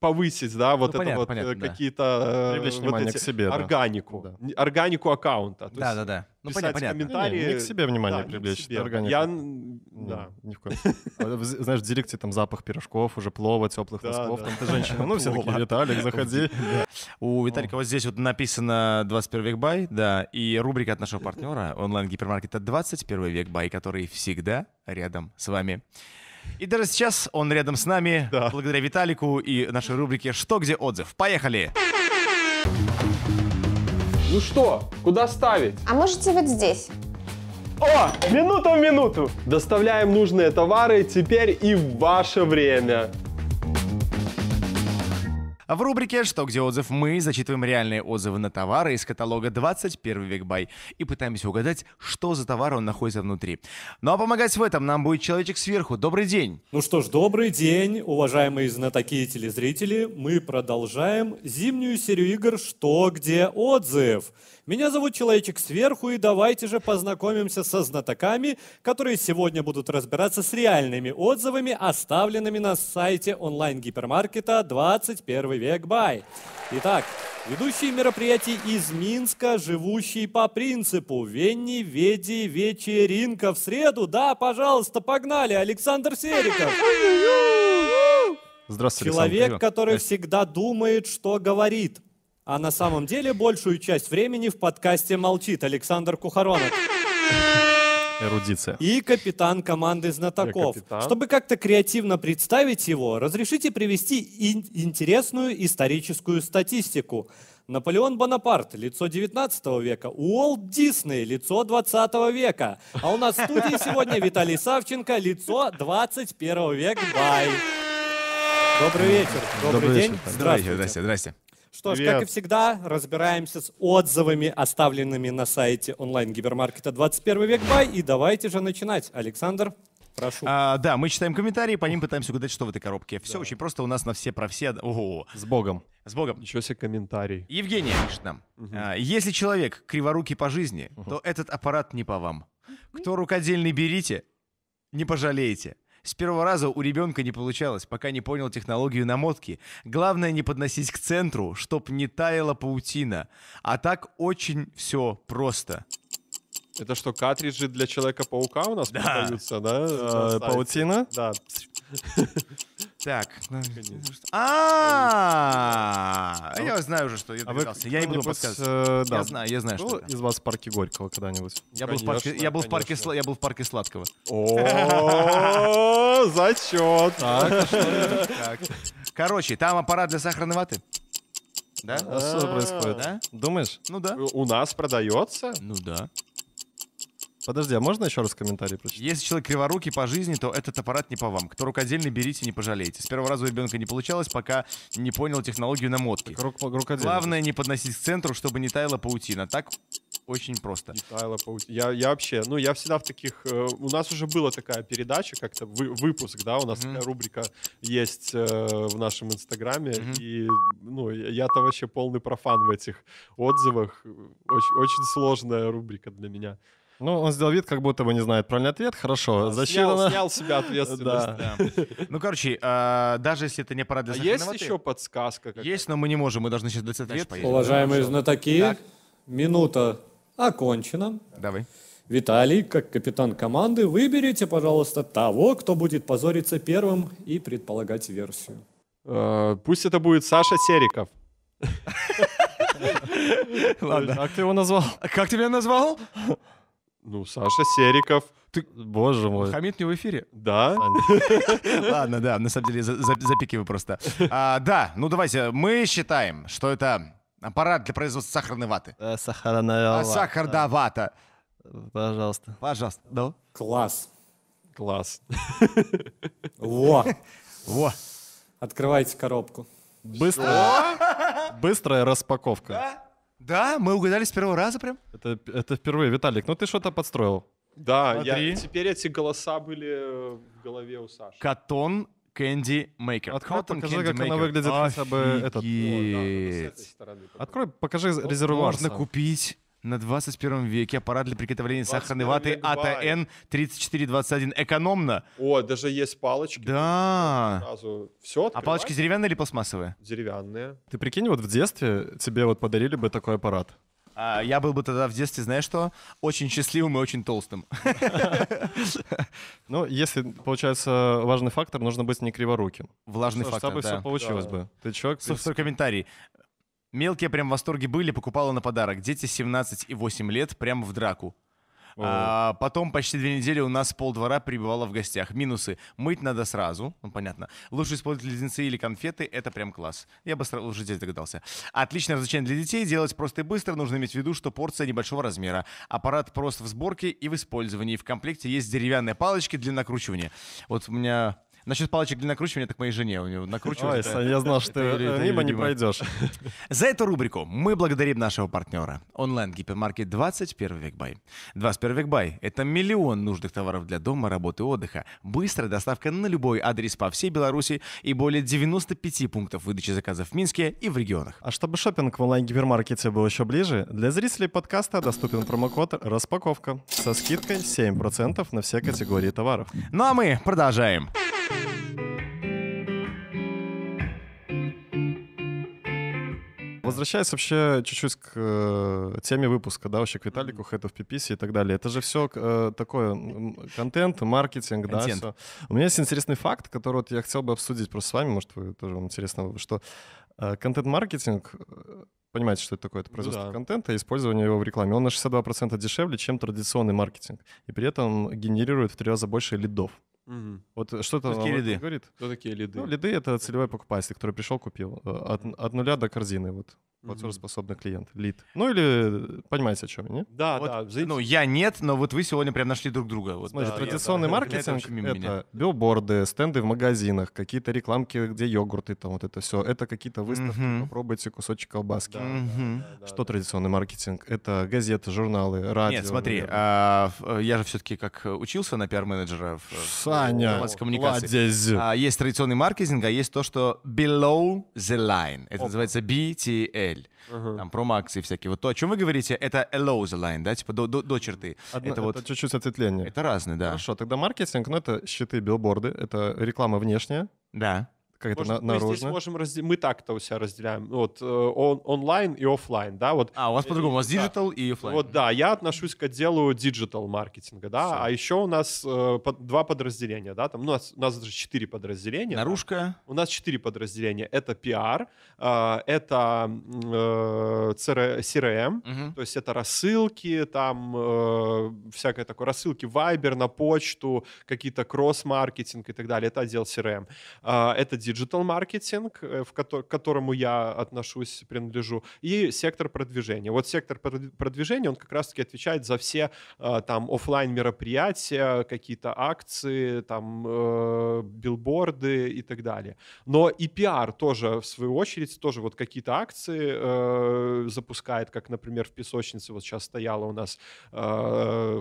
повысить, да, вот ну, это понятно, вот понятно, э, какие-то да. Э, привлечь вот эти, к себе, органику, да. органику аккаунта. Да, да, да. Ну, понятно, понятно. комментарии. Не, не к себе внимание да, привлечь, себе. органику. Я... Не, да. Ни в коем а, Знаешь, в директе там запах пирожков, уже плова, теплых да, носков, да. там ты женщина. Ну, все такие, Виталик, заходи. У Виталика вот здесь вот написано 21 век бай, да, и рубрика от нашего партнера онлайн-гипермаркета 21 век бай, который всегда рядом с вами. И даже сейчас он рядом с нами, да. благодаря Виталику и нашей рубрике «Что, где отзыв». Поехали! Ну что, куда ставить? А можете вот здесь. О, минуту в минуту! Доставляем нужные товары теперь и в ваше время. В рубрике «Что, где отзыв» мы зачитываем реальные отзывы на товары из каталога «21 век бай» и пытаемся угадать, что за товар он находится внутри. Ну а помогать в этом нам будет человечек сверху. Добрый день! Ну что ж, добрый день, уважаемые знатоки и телезрители. Мы продолжаем зимнюю серию игр «Что, где отзыв». Меня зовут Человечек сверху, и давайте же познакомимся со знатоками, которые сегодня будут разбираться с реальными отзывами, оставленными на сайте онлайн-гипермаркета 21 век Бай. Итак, ведущие мероприятий из Минска, живущие по принципу «Венни, Веди, вечеринка в среду». Да, пожалуйста, погнали, Александр Сериков. Здравствуйте, Человек, Александр, который всегда думает, что говорит. А на самом деле большую часть времени в подкасте молчит Александр Кухаронов. Эрудиция. И капитан команды знатоков. Э, Чтобы как-то креативно представить его, разрешите привести ин- интересную историческую статистику. Наполеон Бонапарт, лицо 19 века, Уолт Дисней, лицо 20 века. А у нас в студии сегодня Виталий Савченко, лицо 21 века. Бай! Добрый вечер, добрый, добрый день. Вечер. Здравствуйте. здрасте, здрасте. Что ж, Привет. как и всегда, разбираемся с отзывами, оставленными на сайте онлайн гипермаркета 21 век бай. И давайте же начинать. Александр, Прошу. А, да, мы читаем комментарии, по ним пытаемся угадать, что в этой коробке. Все да. очень просто, у нас на все про все. Ого. С Богом. С Богом. Ничего себе комментарий. Евгений пишет нам. Угу. А, если человек криворукий по жизни, угу. то этот аппарат не по вам. Кто рукодельный берите, не пожалеете. С первого раза у ребенка не получалось, пока не понял технологию намотки. Главное не подносить к центру, чтоб не таяла паутина. А так очень все просто. Это что, картриджи для Человека-паука у нас да. продаются, да? Э, паутина? Да. Так. Ну, а, ну, я знаю уже, что я а догадался. Я не буду подсказывать. Э, я знаю, я знаю, что из вас в парке Горького когда-нибудь? Я был в парке, я был в парке, Сладкого. О, зачет. А Короче, там аппарат для сахарной ваты. Да? А что а. происходит? Да? Думаешь? Ну да. У нас продается? Ну да. Подожди, а можно еще раз комментарий прочитать? Если человек криворукий по жизни, то этот аппарат не по вам. Кто рукодельный, берите, не пожалеете. С первого раза у ребенка не получалось, пока не понял технологию намотки. Так, рук, Главное не подносить к центру, чтобы не таяла паутина. Так очень просто. Не таяла паутина. Я, я вообще, ну, я всегда в таких... Э, у нас уже была такая передача, как-то вы, выпуск, да, у нас mm-hmm. такая рубрика есть э, в нашем инстаграме, mm-hmm. и, ну, я-то вообще полный профан в этих отзывах. Очень, очень сложная рубрика для меня. Ну, он сделал вид, как будто бы не знает правильный ответ. Хорошо, засчитано. Снял, снял себя ответственность, да. Ну, короче, а, даже если это не пора для а Есть еще подсказка? Есть, но мы не можем, мы должны сейчас дать ответ. Уважаемые знатоки, минута окончена. Давай. Виталий, как капитан команды, выберите, пожалуйста, того, кто будет позориться первым и предполагать версию. Э, пусть это будет Саша Сериков. Ладно. Как ты его назвал? Как тебя назвал? Ну, Саша Сериков. Ты... Боже мой. Хамид не в эфире. Да. Ладно, да, на самом деле запикиваю просто. А, да, ну давайте, мы считаем, что это аппарат для производства сахарной ваты. Э, сахарная а, вата. Сахарная вата. Пожалуйста. Пожалуйста. Да. Класс. Класс. Во. Во. Открывайте коробку. Быстрая, быстрая распаковка. Да, мы угадали с первого раза прям. Это, это впервые. Виталик, ну ты что-то подстроил. Да, Смотри. я, теперь эти голоса были э, в голове у Саши. Катон Кэнди Мейкер. Открой, Cotton покажи, как Maker. она выглядит Офигеть. хотя бы этот. О, да, с этой стороны. Открой, покажи резервуар. Можно купить на 21 веке аппарат для приготовления сахарной ваты а АТН-3421 экономно. О, даже есть палочки. Да. Сразу все А палочки деревянные или пластмассовые? Деревянные. Ты прикинь, вот в детстве тебе вот подарили бы такой аппарат. А, я был бы тогда в детстве, знаешь что? Очень счастливым и очень толстым. Ну, если, получается, важный фактор, нужно быть не криворуким. Влажный фактор, да. получилось бы. Ты человек... Собственно, комментарий. Мелкие прям в восторге были, покупала на подарок. Дети 17 и 8 лет прям в драку. А, потом почти две недели у нас полдвора пребывала в гостях. Минусы. Мыть надо сразу, ну понятно. Лучше использовать леденцы или конфеты, это прям класс. Я бы сразу уже здесь догадался. Отличное развлечение для детей, делать просто и быстро. Нужно иметь в виду, что порция небольшого размера. Аппарат просто в сборке и в использовании. В комплекте есть деревянные палочки для накручивания. Вот у меня Насчет палочек для накручивания, так моей жене у него накручивать. Ой, я знал, что ты мимо не пройдешь. За эту рубрику мы благодарим нашего партнера. Онлайн-гипермаркет 21 век бай. 21 век бай – это миллион нужных товаров для дома, работы, отдыха. Быстрая доставка на любой адрес по всей Беларуси и более 95 пунктов выдачи заказов в Минске и в регионах. А чтобы шопинг в онлайн-гипермаркете был еще ближе, для зрителей подкаста доступен промокод «Распаковка» со скидкой 7% на все категории товаров. Ну а мы продолжаем. Продолжаем. Возвращаясь вообще чуть-чуть к э, теме выпуска, да, вообще к Виталику, Head of PPC и так далее. Это же все э, такое контент, маркетинг, да, все. У меня есть интересный факт, который вот я хотел бы обсудить просто с вами, может, вы тоже вам интересно, что э, контент-маркетинг э, понимаете, что это такое? Это ну производство да. контента и использование его в рекламе. Он на 62% дешевле, чем традиционный маркетинг. И при этом генерирует в три раза больше лидов. Вот что-то ну, такие лиды? говорит. Ну, Кто такие лиды? Ну, лиды — это целевой покупатель, который пришел, купил. От, от нуля до корзины. Вот. Платежеспособный mm-hmm. клиент, лид. Ну или э, понимаете, о чем я, не? Да, вот, да. Взаим... Ну, я нет, но вот вы сегодня прям нашли друг друга. Вот. Смотрите, да, традиционный я, да, маркетинг — это, это билборды, стенды в магазинах, какие-то рекламки, где йогурты, там вот это все. Это какие-то выставки, mm-hmm. попробуйте кусочек колбаски. Да, mm-hmm. да, да, что да, традиционный маркетинг? Это газеты, журналы, радио. Нет, смотри, а, э, я же все-таки как учился на пиар-менеджера в, э, Саня, в коммуникации. А, есть традиционный маркетинг, а есть то, что below the line. Это Оп. называется btl цель. Uh-huh. Там промо-акции всякие. Вот то, о чем вы говорите, это allow the line, да, типа до, до, до черты. Одно, это, это вот чуть-чуть ответвление. Это разные, да. Хорошо, тогда маркетинг, ну это щиты, билборды, это реклама внешняя. Да как Может, это, на, мы здесь можем раздел... мы так-то у себя разделяем. Вот э, он, онлайн и офлайн, да, вот. А у вас э, по-другому, у вас digital да. и офлайн. Вот да, я отношусь к отделу digital маркетинга, да. Все. А еще у нас э, под, два подразделения, да, там ну, у нас у нас даже четыре подразделения. Наружка. Да? У нас четыре подразделения. Это PR, э, это э, CRM, угу. то есть это рассылки, там э, всякое такое, рассылки Viber на почту, какие-то кросс-маркетинг и так далее. Это отдел CRM. Э, это диджитал-маркетинг, э, к которому я отношусь, принадлежу, и сектор продвижения. Вот сектор продвижения, он как раз-таки отвечает за все э, там офлайн мероприятия, какие-то акции, там э, билборды и так далее. Но и пиар тоже, в свою очередь, тоже вот какие-то акции запускает, как, например, в песочнице вот сейчас стояла у нас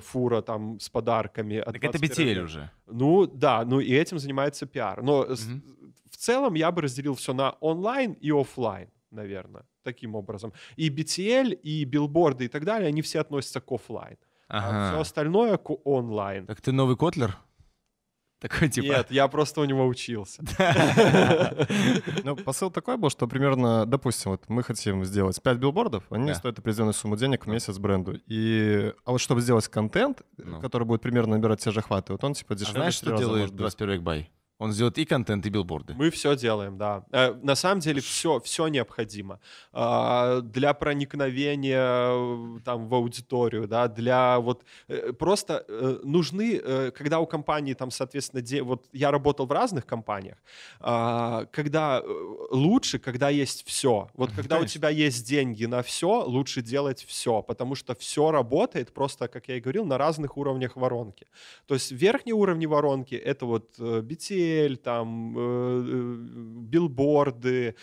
фура там с подарками. так это BTL уже. Ну да, ну и этим занимается пиар. Но угу в целом я бы разделил все на онлайн и офлайн, наверное, таким образом. И BTL, и билборды и так далее, они все относятся к офлайн. А ага. А все остальное к онлайн. Так ты новый Котлер? Такой типа... Нет, я просто у него учился. Ну, посыл такой был, что примерно, допустим, вот мы хотим сделать 5 билбордов, они стоят определенную сумму денег в месяц бренду. И... А вот чтобы сделать контент, ну. который будет примерно набирать те же хваты, вот он типа а дешевле. знаешь, что делает 21 век бай? Он сделает и контент, и билборды. Мы все делаем, да. Э, на самом деле все, все необходимо. А, для проникновения э, там в аудиторию, да, для вот... Э, просто нужны, когда у компании там, соответственно, де, вот я работал в разных компаниях, а, когда лучше, когда есть все. Вот когда у тебя есть деньги на все, лучше делать все, потому что все работает просто, как я и говорил, на разных уровнях воронки. То есть верхние уровни воронки — это вот BT, карусель, там, э, э билборды,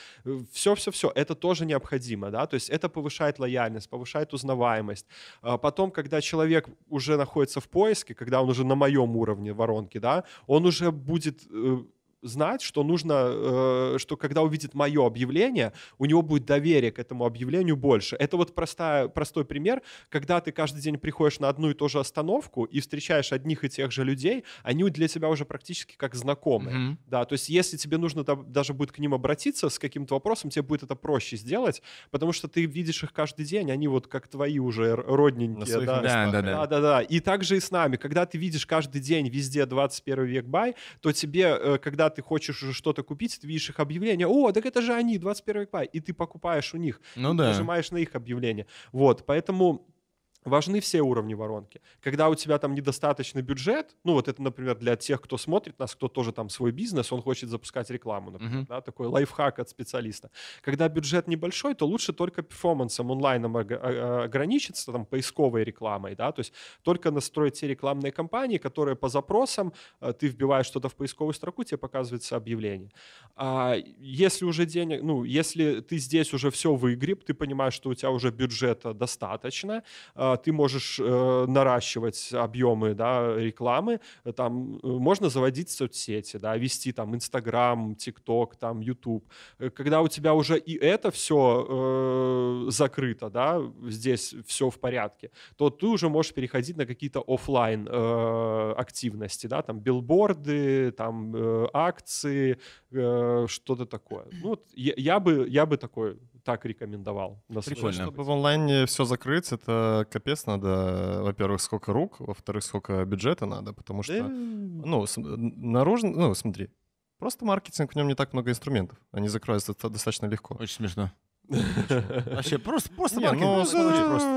все-все-все, это тоже необходимо, да, то есть это повышает лояльность, повышает узнаваемость. А потом, когда человек уже находится в поиске, когда он уже на моем уровне воронки, да, он уже будет э, знать, что нужно, э, что когда увидит мое объявление, у него будет доверие к этому объявлению больше. Это вот простая, простой пример, когда ты каждый день приходишь на одну и ту же остановку и встречаешь одних и тех же людей, они для тебя уже практически как знакомые. Mm-hmm. Да, то есть если тебе нужно там, даже будет к ним обратиться с каким-то вопросом, тебе будет это проще сделать, потому что ты видишь их каждый день, они вот как твои уже родненькие. Да. Да, да, да, да, да, да. И также и с нами. Когда ты видишь каждый день везде 21 век бай, то тебе, э, когда ты хочешь уже что-то купить, ты видишь их объявление, о, так это же они, 21 век, и ты покупаешь у них, ну, да. нажимаешь на их объявление. Вот, поэтому важны все уровни воронки. Когда у тебя там недостаточный бюджет, ну вот это, например, для тех, кто смотрит нас, кто тоже там свой бизнес, он хочет запускать рекламу, например, uh-huh. да, такой лайфхак от специалиста. Когда бюджет небольшой, то лучше только перформансом онлайном а, а, ограничиться, там, поисковой рекламой, да, то есть только настроить те рекламные кампании, которые по запросам э, ты вбиваешь что-то в поисковую строку, тебе показывается объявление. А если уже денег, ну, если ты здесь уже все выгреб, ты понимаешь, что у тебя уже бюджета достаточно, э, а, ты можешь э, наращивать объемы да, рекламы, э, там э, можно заводить соцсети, да, вести там Инстаграм, ТикТок, там Ютуб. Когда у тебя уже и это все э, закрыто, да, здесь все в порядке, то ты уже можешь переходить на какие-то офлайн э, активности, да, там билборды, там э, акции, э, что-то такое. Ну, вот я, я бы, я бы такой так рекомендовал. На Прикольно. Чтобы в онлайне все закрыть, это капец надо, во-первых, сколько рук, во-вторых, сколько бюджета надо, потому что, ну, наружно, ну, смотри, просто маркетинг, в нем не так много инструментов, они закрываются достаточно легко. Очень смешно. Вообще, просто, просто не, маркетинг. Ну, смотри, просто.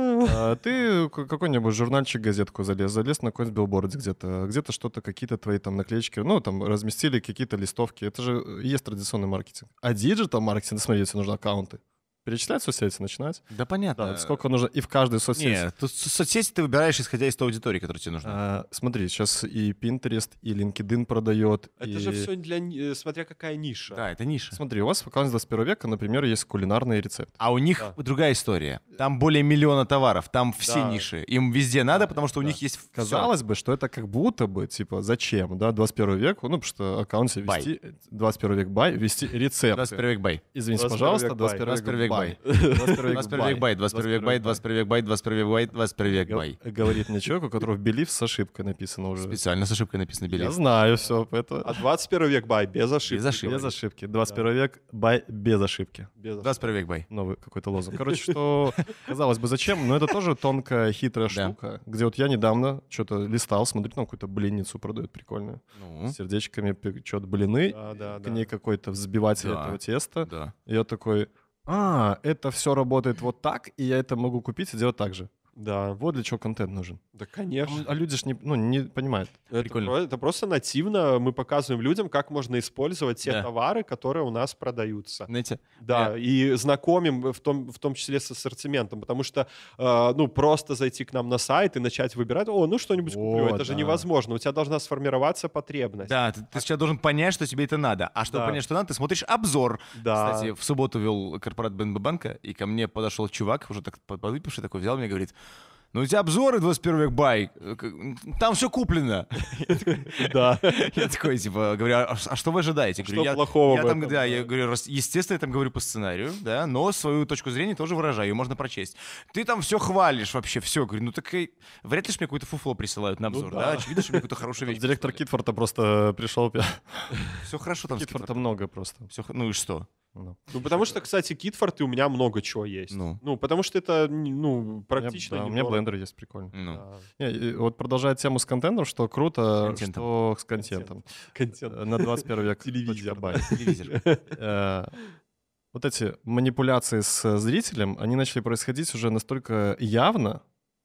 А, ты какой-нибудь журнальчик, газетку залез, залез на какой-нибудь билборд где-то, где-то что-то, какие-то твои там наклеечки, ну, там, разместили какие-то листовки. Это же э, есть традиционный маркетинг. А диджитал маркетинг, смотрите, нужны аккаунты перечислять соцсети, начинать. Да, понятно. Да, сколько нужно и в каждой соцсети. Нет, соцсети ты выбираешь, исходя из той аудитории, которая тебе нужна. А, смотри, сейчас и Pinterest, и LinkedIn продает. Это и... же все для... Э, смотря какая ниша. Да, это ниша. Смотри, у вас в аккаунте 21 века, например, есть кулинарные рецепты. А у них да. другая история. Там более миллиона товаров, там все да. ниши. Им везде надо, потому что да. у них есть Казалось все. бы, что это как будто бы, типа, зачем, да, 21 век, ну, потому что аккаунт вести... 21 век бай, вести рецепт. 21 век бай. Извините, пожалуйста, 21 век бай бай. 21 век бай, 21 век бай, 21 век бай, 21 век бай, 21 век бай. Говорит мне человек, у которого белив с ошибкой написано уже. Специально с ошибкой написано белив. Я знаю все, поэтому... А 21 век бай без ошибки. Без ошибки. Без ошибки. 21 век бай без ошибки. 21 век бай. Новый какой-то лозунг. Короче, что казалось бы, зачем? Но это тоже тонкая, хитрая штука, где вот я недавно что-то листал, смотрю, там какую-то блинницу продают прикольную. Ну. С сердечками что-то блины, к ней какой-то взбиватель этого теста. Я такой, а, это все работает вот так, и я это могу купить и делать так же. Да. Вот для чего контент нужен. Да, конечно. А люди ж не, ну, не понимают. Это, Прикольно. Про, это просто нативно. Мы показываем людям, как можно использовать те да. товары, которые у нас продаются. Знаете? Да, yeah. и знакомим в том, в том числе с ассортиментом, потому что, э, ну, просто зайти к нам на сайт и начать выбирать, о, ну, что-нибудь о, куплю, это да. же невозможно. У тебя должна сформироваться потребность. Да, ты, ты сейчас должен понять, что тебе это надо. А чтобы да. понять, что надо, ты смотришь обзор. Да. Кстати, в субботу вел корпорат БНБ Банка, и ко мне подошел чувак, уже так подвыпивший такой, взял меня и говорит, ну у тебя обзоры 21 век бай, э, там все куплено. Да. Я такой, типа, говорю, а, а что вы ожидаете? Что плохого Я там, да, я говорю, естественно, я там говорю по сценарию, да, но свою точку зрения тоже выражаю, ее можно прочесть. Ты там все хвалишь вообще, все. Говорю, ну так вряд ли же мне какое-то фуфло присылают на ну обзор, да? Очевидно, что мне какую-то хорошую вещь. Директор Китфорта просто э, пришел. Все хорошо там. Китфорта много просто. Ну и что? Ну, ну потому что, кстати, Китфорд и у меня много чего есть. Ну, ну потому что это, ну, практично... У меня, да, у меня блендер есть, прикольно. Ну. Да. Не, вот продолжая тему с контентом, что круто, контентом. что с контентом. Контент. Э, на 21 век. Телевизор. Э, вот эти манипуляции с э, зрителем, они начали происходить уже настолько явно,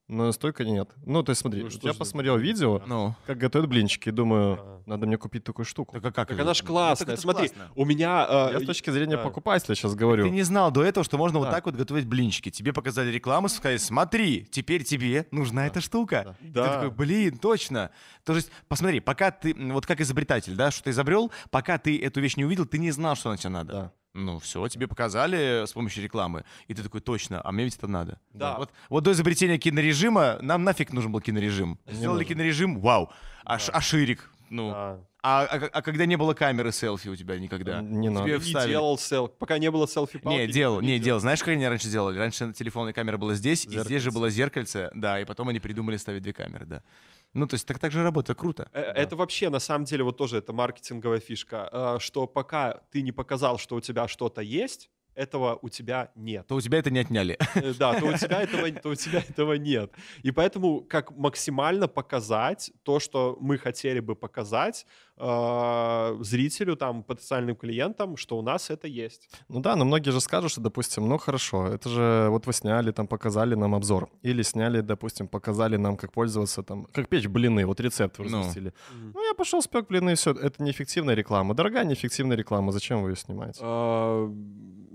но настолько нет. Ну, то есть смотри, ну, я посмотрел это? видео, ну. как готовят блинчики, думаю, а. надо мне купить такую штуку. Так, а как? так она же классная. Ну, так смотри, классно. у меня... Э, я с точки зрения да. покупателя сейчас говорю. ты не знал до этого, что можно да. вот так вот готовить блинчики. Тебе показали рекламу, сказали, смотри, теперь тебе нужна да. эта штука. Да. И да. такой, блин, точно. То есть, посмотри, пока ты, вот как изобретатель, да, что ты изобрел, пока ты эту вещь не увидел, ты не знал, что она тебе надо. Да. Ну, все, тебе показали с помощью рекламы. И ты такой, точно, а мне ведь это надо. Да. Вот, вот до изобретения кинорежима нам нафиг нужен был кинорежим. Не Сделали нужен. кинорежим, вау. А, да. а ширик, ну. Да. А, а, а когда не было камеры селфи у тебя никогда? Не тебе надо. Вставили. Не делал селфи. Пока не было селфи палки. Не, делал, не, не делал. делал. Знаешь, как они раньше делали? Раньше телефонная камера была здесь, зеркальце. и здесь же было зеркальце, да, и потом они придумали ставить две камеры, да. Ну, то есть так, так же работа, круто. Э, это да. вообще, на самом деле, вот тоже это маркетинговая фишка, э, что пока ты не показал, что у тебя что-то есть, этого у тебя нет. То у тебя это не отняли. Э, да, то у тебя этого, то у тебя этого нет. И поэтому как максимально показать то, что мы хотели бы показать э, зрителю, там, потенциальным клиентам, что у нас это есть. Ну да, но многие же скажут, что, допустим, ну хорошо, это же вот вы сняли, там, показали нам обзор. Или сняли, допустим, показали нам, как пользоваться, там, как печь блины, вот рецепт вы разместили. Ну, ну я пошел, спек блины, и все. Это неэффективная реклама. Дорогая неэффективная реклама, зачем вы ее снимаете? А,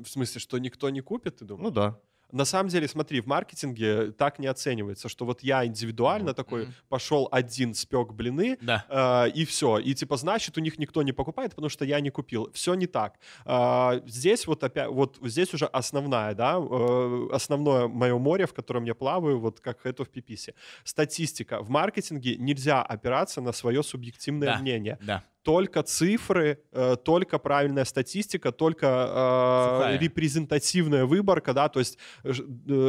в смысле, что никто не купит, ты думаешь? Ну да. На самом деле, смотри, в маркетинге так не оценивается, что вот я индивидуально mm-hmm. такой пошел один спек блины да. э, и все, и типа значит у них никто не покупает, потому что я не купил. Все не так. Э, здесь вот опять, вот здесь уже основная, да, э, основное мое море, в котором я плаваю, вот как это в пиписе. Статистика в маркетинге нельзя опираться на свое субъективное да. мнение. Да только цифры, э, только правильная статистика, только э, репрезентативная выборка, да, то есть, э,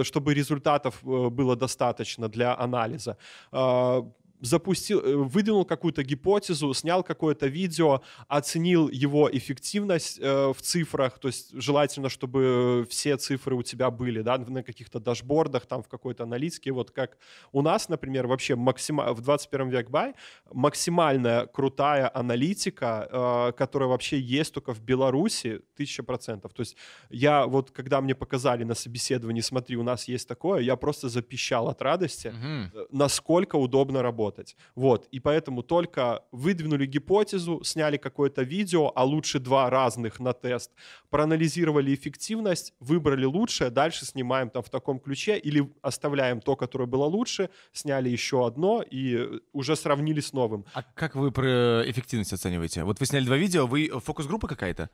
чтобы результатов э, было достаточно для анализа. Э, запустил, э, выдвинул какую-то гипотезу, снял какое-то видео, оценил его эффективность э, в цифрах, то есть желательно, чтобы все цифры у тебя были, да, на каких-то дашбордах, там в какой-то аналитике, вот как у нас, например, вообще максима в 21 век бай максимальная крутая аналитика, э, которая вообще есть только в Беларуси, тысяча процентов, то есть я вот, когда мне показали на собеседовании, смотри, у нас есть такое, я просто запищал от радости, угу. насколько удобно работать работать. Вот, и поэтому только выдвинули гипотезу, сняли какое-то видео, а лучше два разных на тест, проанализировали эффективность, выбрали лучшее, дальше снимаем там в таком ключе или оставляем то, которое было лучше, сняли еще одно и уже сравнили с новым. А как вы про эффективность оцениваете? Вот вы сняли два видео, вы э, фокус-группа какая-то?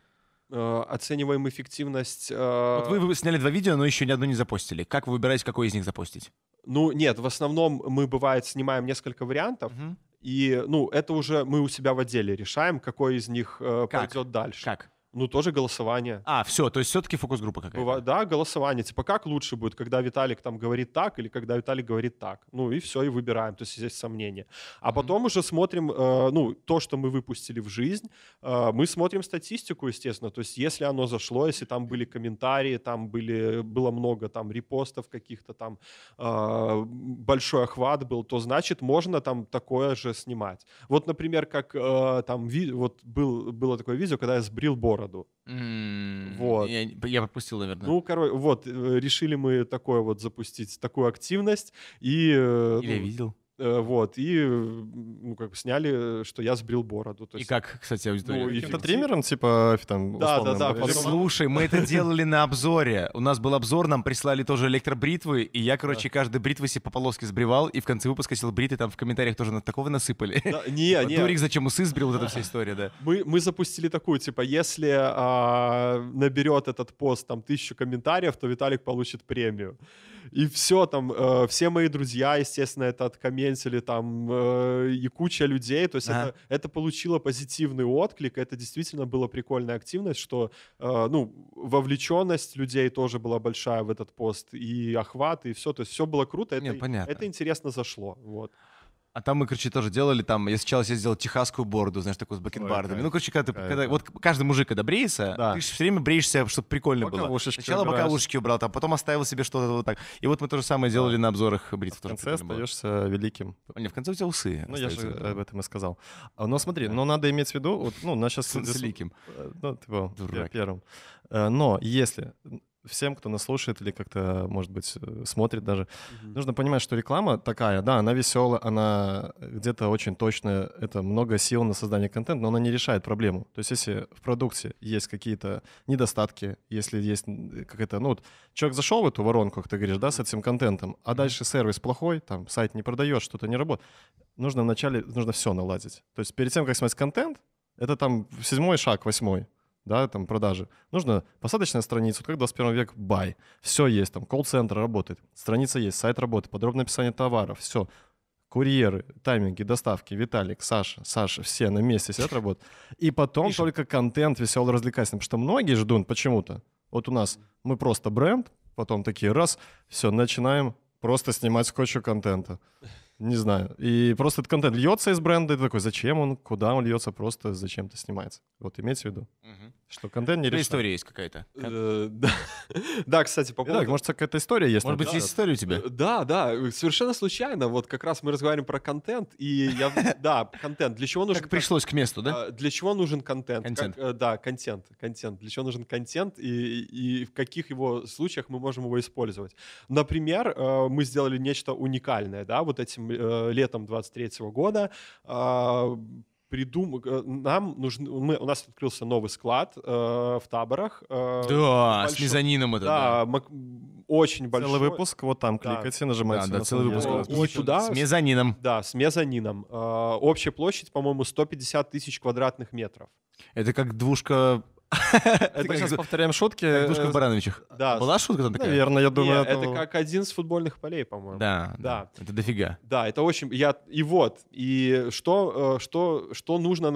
Э, оцениваем эффективность. Э, вот вы, вы сняли два видео, но еще ни одно не запостили. Как вы выбираете, какой из них запостить? Ну нет, в основном мы бывает снимаем несколько вариантов. Угу. И, ну, это уже мы у себя в отделе решаем, какой из них э, как? пойдет дальше. Как? Ну, тоже голосование. А, все, то есть все-таки фокус-группа какая-то. Быва- да, голосование. Типа, как лучше будет, когда Виталик там говорит так или когда Виталик говорит так. Ну, и все, и выбираем. То есть здесь сомнения. А mm-hmm. потом уже смотрим, э, ну, то, что мы выпустили в жизнь, э, мы смотрим статистику, естественно. То есть если оно зашло, если там были комментарии, там были, было много там репостов каких-то, там э, большой охват был, то значит можно там такое же снимать. Вот, например, как э, там ви- вот был, было такое видео, когда я сбрил бороду городу. вот. Я, я пропустил, наверное. Ну, короче, вот, э, решили мы такое вот запустить, такую активность. И, э, Или ну, я видел. Э, вот, и ну, как бы сняли, э, что я сбрил бороду. Ну, то есть, и как, кстати, аудитория? Ну, Каким-то триммером, типа, там, да, условно, да, да, Слушай, мы это делали на обзоре. У нас был обзор, нам прислали тоже электробритвы, и я, короче, да. каждой бритвы себе по полоске сбривал, и в конце выпуска сел бриты, там в комментариях тоже на такого насыпали. Да, не, типа, не. Турик зачем усы сбрил, вот эта вся история, да. Мы, мы запустили такую, типа, если а, наберет этот пост там тысячу комментариев, то Виталик получит премию. И все там, э, все мои друзья, естественно, это откомментили там э, и куча людей. То есть ага. это, это получило позитивный отклик. Это действительно была прикольная активность, что, э, ну, вовлеченность людей тоже была большая в этот пост. И охват, и все. То есть все было круто. Это, Не, понятно. это интересно зашло. Вот. А там мы, короче, тоже делали, там, я сначала себе сделал техасскую борду, знаешь, такую с бакенбардами. Ой, ну, короче, когда ты, когда, вот каждый мужик, когда бреется, да. ты все время бреешься, чтобы прикольно было. Сначала убираешь. бокалушечки убрал, там, потом оставил себе что-то вот так. И вот мы то же самое делали да. на обзорах бритв. А в конце остаешься было. великим. не, в конце у тебя усы. Ну, я же об этом и сказал. А, но смотри, но надо иметь в виду, вот, ну, нас сейчас... С великим. Э, ну, типа, Дурак. первым. Э, но если всем, кто нас слушает или как-то, может быть, э, смотрит даже, mm-hmm. нужно понимать, что реклама такая, да, она веселая, она где-то очень точная, это много сил на создание контента, но она не решает проблему. То есть если в продукте есть какие-то недостатки, если есть какая-то, ну вот, человек зашел в эту воронку, как ты говоришь, да, с этим контентом, а дальше сервис плохой, там, сайт не продает, что-то не работает, нужно вначале, нужно все наладить. То есть перед тем, как снимать контент, это там седьмой шаг, восьмой да, там продажи. Нужно посадочная страница, вот как 21 век, бай. Все есть, там колл-центр работает, страница есть, сайт работает, подробное описание товаров, все. Курьеры, тайминги, доставки, Виталик, Саша, Саша, все на месте сидят, работают. И потом Пишем. только контент веселый, развлекательный, потому что многие ждут почему-то. Вот у нас мы просто бренд, потом такие раз, все, начинаем просто снимать с кучу контента не знаю. И просто этот контент льется из бренда, и ты такой, зачем он, куда он льется, просто зачем-то снимается. Вот имейте в виду. Угу. Что контент не решает. история есть какая-то. Э, да. да, кстати, по поводу... Итак, может, какая-то история есть? Может быть, есть история у тебя? Э, да, да, совершенно случайно. Вот как раз мы разговариваем про контент, и я... Да, контент. Для чего нужен... Как пришлось к месту, да? А, для чего нужен контент? Контент. Э, да, контент, контент. Для чего нужен контент, и, и в каких его случаях мы можем его использовать? Например, мы сделали нечто уникальное, да, вот этим летом 23 года а, придум... Э, нам нужны, мы, у нас открылся новый склад э, в таборах. Э, да, большой... с мезонином это. Да, да. очень большой. Целый выпуск, вот там да. кликайте, нажимайте. Да, да, целый выпуск. Очень... Туда, с мезонином. Да, с мезонином. Э, общая площадь, по-моему, 150 тысяч квадратных метров. Это как двушка это как сейчас повторяем шутки. Душка в Барановичах. Да. Была шутка там такая? Наверное, я думаю. Это как один из футбольных полей, по-моему. Да. Да. Это дофига. Да, это очень... я И вот. И что э, что что нужно э,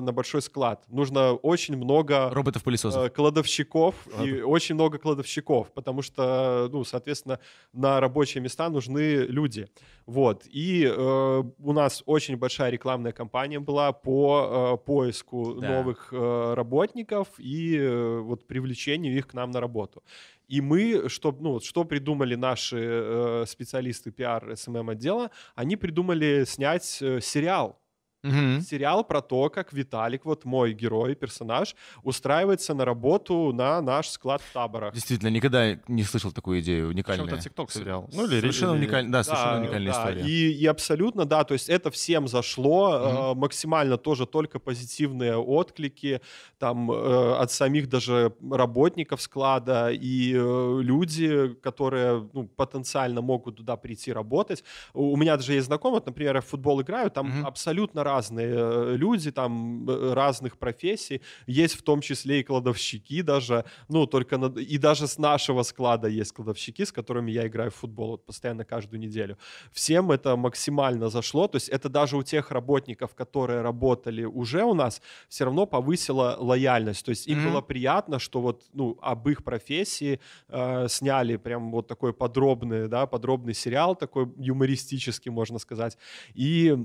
на большой склад? Нужно очень много... Роботов-пылесосов. Э, кладовщиков. И очень много кладовщиков. Потому что, ну, соответственно, на рабочие места нужны люди. Вот. И э, у нас очень большая рекламная кампания была по э, поиску да. новых э, работников и э, вот привлечению их к нам на работу. И мы, что, ну, что придумали наши э, специалисты пиар СММ эм эм отдела, они придумали снять э, сериал Угу. Сериал про то, как Виталик, вот мой герой, персонаж, устраивается на работу на наш склад в таборах. Действительно, никогда не слышал такую идею уникальную. Причем это ТикТок сериал. Ну или совершенно или... уникальный, да, да, совершенно уникальная да. история. И, и абсолютно, да, то есть это всем зашло угу. э, максимально тоже только позитивные отклики там э, от самих даже работников склада и э, люди, которые ну, потенциально могут туда прийти работать. У, меня даже есть знакомый, вот, например, я в футбол играю, там угу. абсолютно разные э, люди, там, э, разных профессий. Есть в том числе и кладовщики даже, ну, только на... и даже с нашего склада есть кладовщики, с которыми я играю в футбол вот, постоянно каждую неделю. Всем это максимально зашло, то есть это даже у тех работников, которые работали уже у нас, все равно повысило лояльность, то есть им mm-hmm. было приятно, что вот, ну, об их профессии э, сняли прям вот такой подробный, да, подробный сериал, такой юмористический, можно сказать, и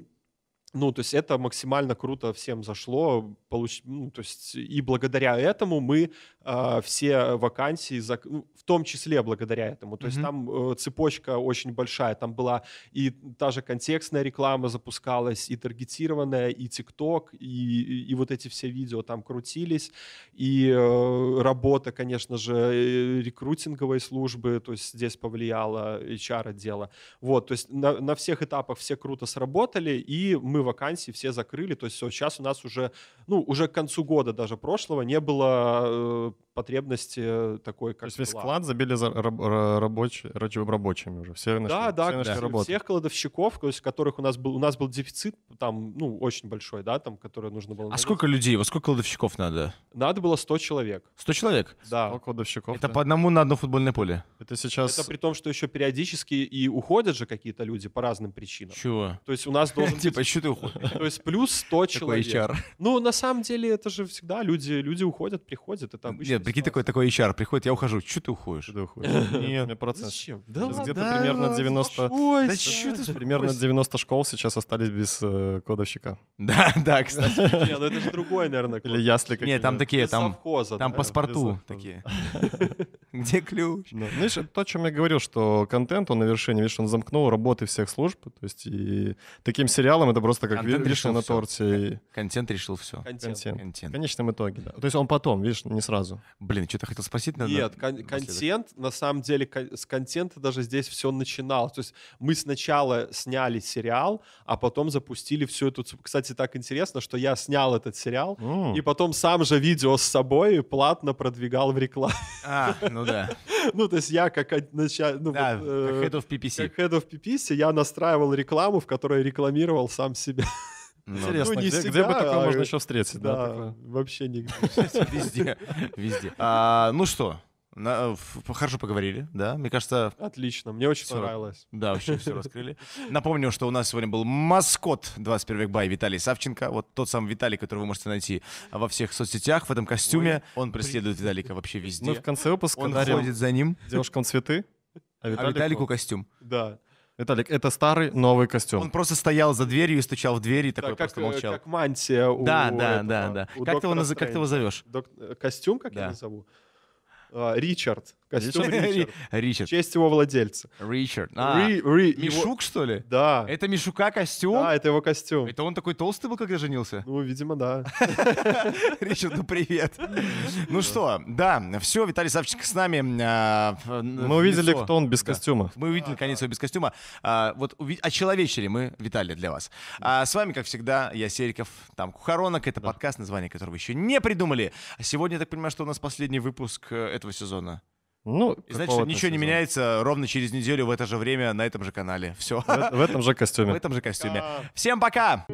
ну, то есть это максимально круто всем зашло. Получ... Ну, то есть и благодаря этому мы э, все вакансии, зак... Ну, в том числе благодаря этому. То mm-hmm. есть там э, цепочка очень большая. Там была и та же контекстная реклама запускалась, и таргетированная, и ТикТок, и, и, и вот эти все видео там крутились. И э, работа, конечно же, э, рекрутинговой службы, то есть здесь повлияло э, HR-отдела. Вот, то есть на, на всех этапах все круто сработали, и мы мы вакансии все закрыли, то есть вот э, сейчас у нас уже, ну, уже к концу года даже прошлого не было э, потребности э, такой, как То есть была. весь склад забили за раб, рабоч, рабочими уже, все нашли, да, да, все нашли да. Всех кладовщиков, то есть которых у нас был, у нас был дефицит там, ну, очень большой, да, там, который нужно было... А сколько людей, во сколько кладовщиков надо? Надо было 100 человек. 100 человек? Да. 100 кладовщиков. Это да. по одному на одно футбольное поле? Это сейчас... Это при том, что еще периодически и уходят же какие-то люди по разным причинам. Чего? То есть у нас должен Типа, что ты уходишь? То есть плюс 100 человек. Ну, на самом деле, это же всегда люди, люди уходят, приходят, и там Нет, Прикинь, такой, такой HR приходит, я ухожу. Че ты уходишь? Ты уходишь. Нет, у Зачем? Да, где-то да, примерно 90... Да ты Примерно 90 школ сейчас остались без э, кодовщика. Да, да, кстати. Нет, ну это же другой, наверное. Или ясли какие-то. Нет, там такие, там, там по паспорту такие. Где ключ? Ну, знаешь, то, о чем я говорил, что контент, он на вершине, видишь, он замкнул работы всех служб, то есть и таким сериалом это просто как контент вишня на все. торте. И... Контент решил все. Контент. контент. В конечном итоге, да. То есть он потом, видишь, не сразу. Блин, что-то хотел спросить. Надо Нет, кон- контент, на самом деле, кон- с контента даже здесь все начиналось. То есть мы сначала сняли сериал, а потом запустили всю эту... Кстати, так интересно, что я снял этот сериал, mm. и потом сам же видео с собой платно продвигал в рекламе. А, ну да. Ну, то есть я как... Ну, да, вот, э, как head of PPC. Как head of PPC я настраивал рекламу, в которой рекламировал сам себя. Ну, ну Интересно, ну, где, себя, где бы такое а, можно э, еще встретить? Да, да вообще нигде. Везде, везде. А, ну что, на, в, э, хорошо поговорили, да, мне кажется... Отлично, мне очень все, понравилось. Да, вообще все раскрыли. Напомню, что у нас сегодня был маскот 21 век бай Виталий Савченко, вот тот самый Виталий, который вы можете найти во всех соцсетях в этом костюме. Ой, он преследует при... Виталика вообще везде. Мы в конце выпуска он дарим ходит за ним. девушкам цветы, а, а Виталику, а Виталику костюм. Да. Виталик, это старый новый костюм. Он просто стоял за дверью и стучал в дверь и такой да, как, просто э, молчал. Как мантия у Да, да, да, да. Как ты, его, как ты его зовешь? Док... Э, костюм, как да. я назову? Э, Ричард Костюм Ричард. В честь его владельца. Ричард. А, Ри, Ри, Мишук, его... что ли? Да. Это Мишука костюм? Да, это его костюм. Это он такой толстый был, когда женился? Ну, видимо, да. Ричард, ну привет. Ну что, да, все, Виталий Савченко с нами. А, мы увидели, кто он без костюма. Мы увидели, наконец, его без костюма. А, вот о человечере мы, Виталий, для вас. А с вами, как всегда, я Сериков, там Кухаронок. Это подкаст, название которого еще не придумали. Сегодня, я так понимаю, что у нас последний выпуск э, этого сезона. Ну, и значит, ничего сезона. не меняется ровно через неделю в это же время на этом же канале. Все. В, э, в этом же костюме. В этом же костюме. Всем пока!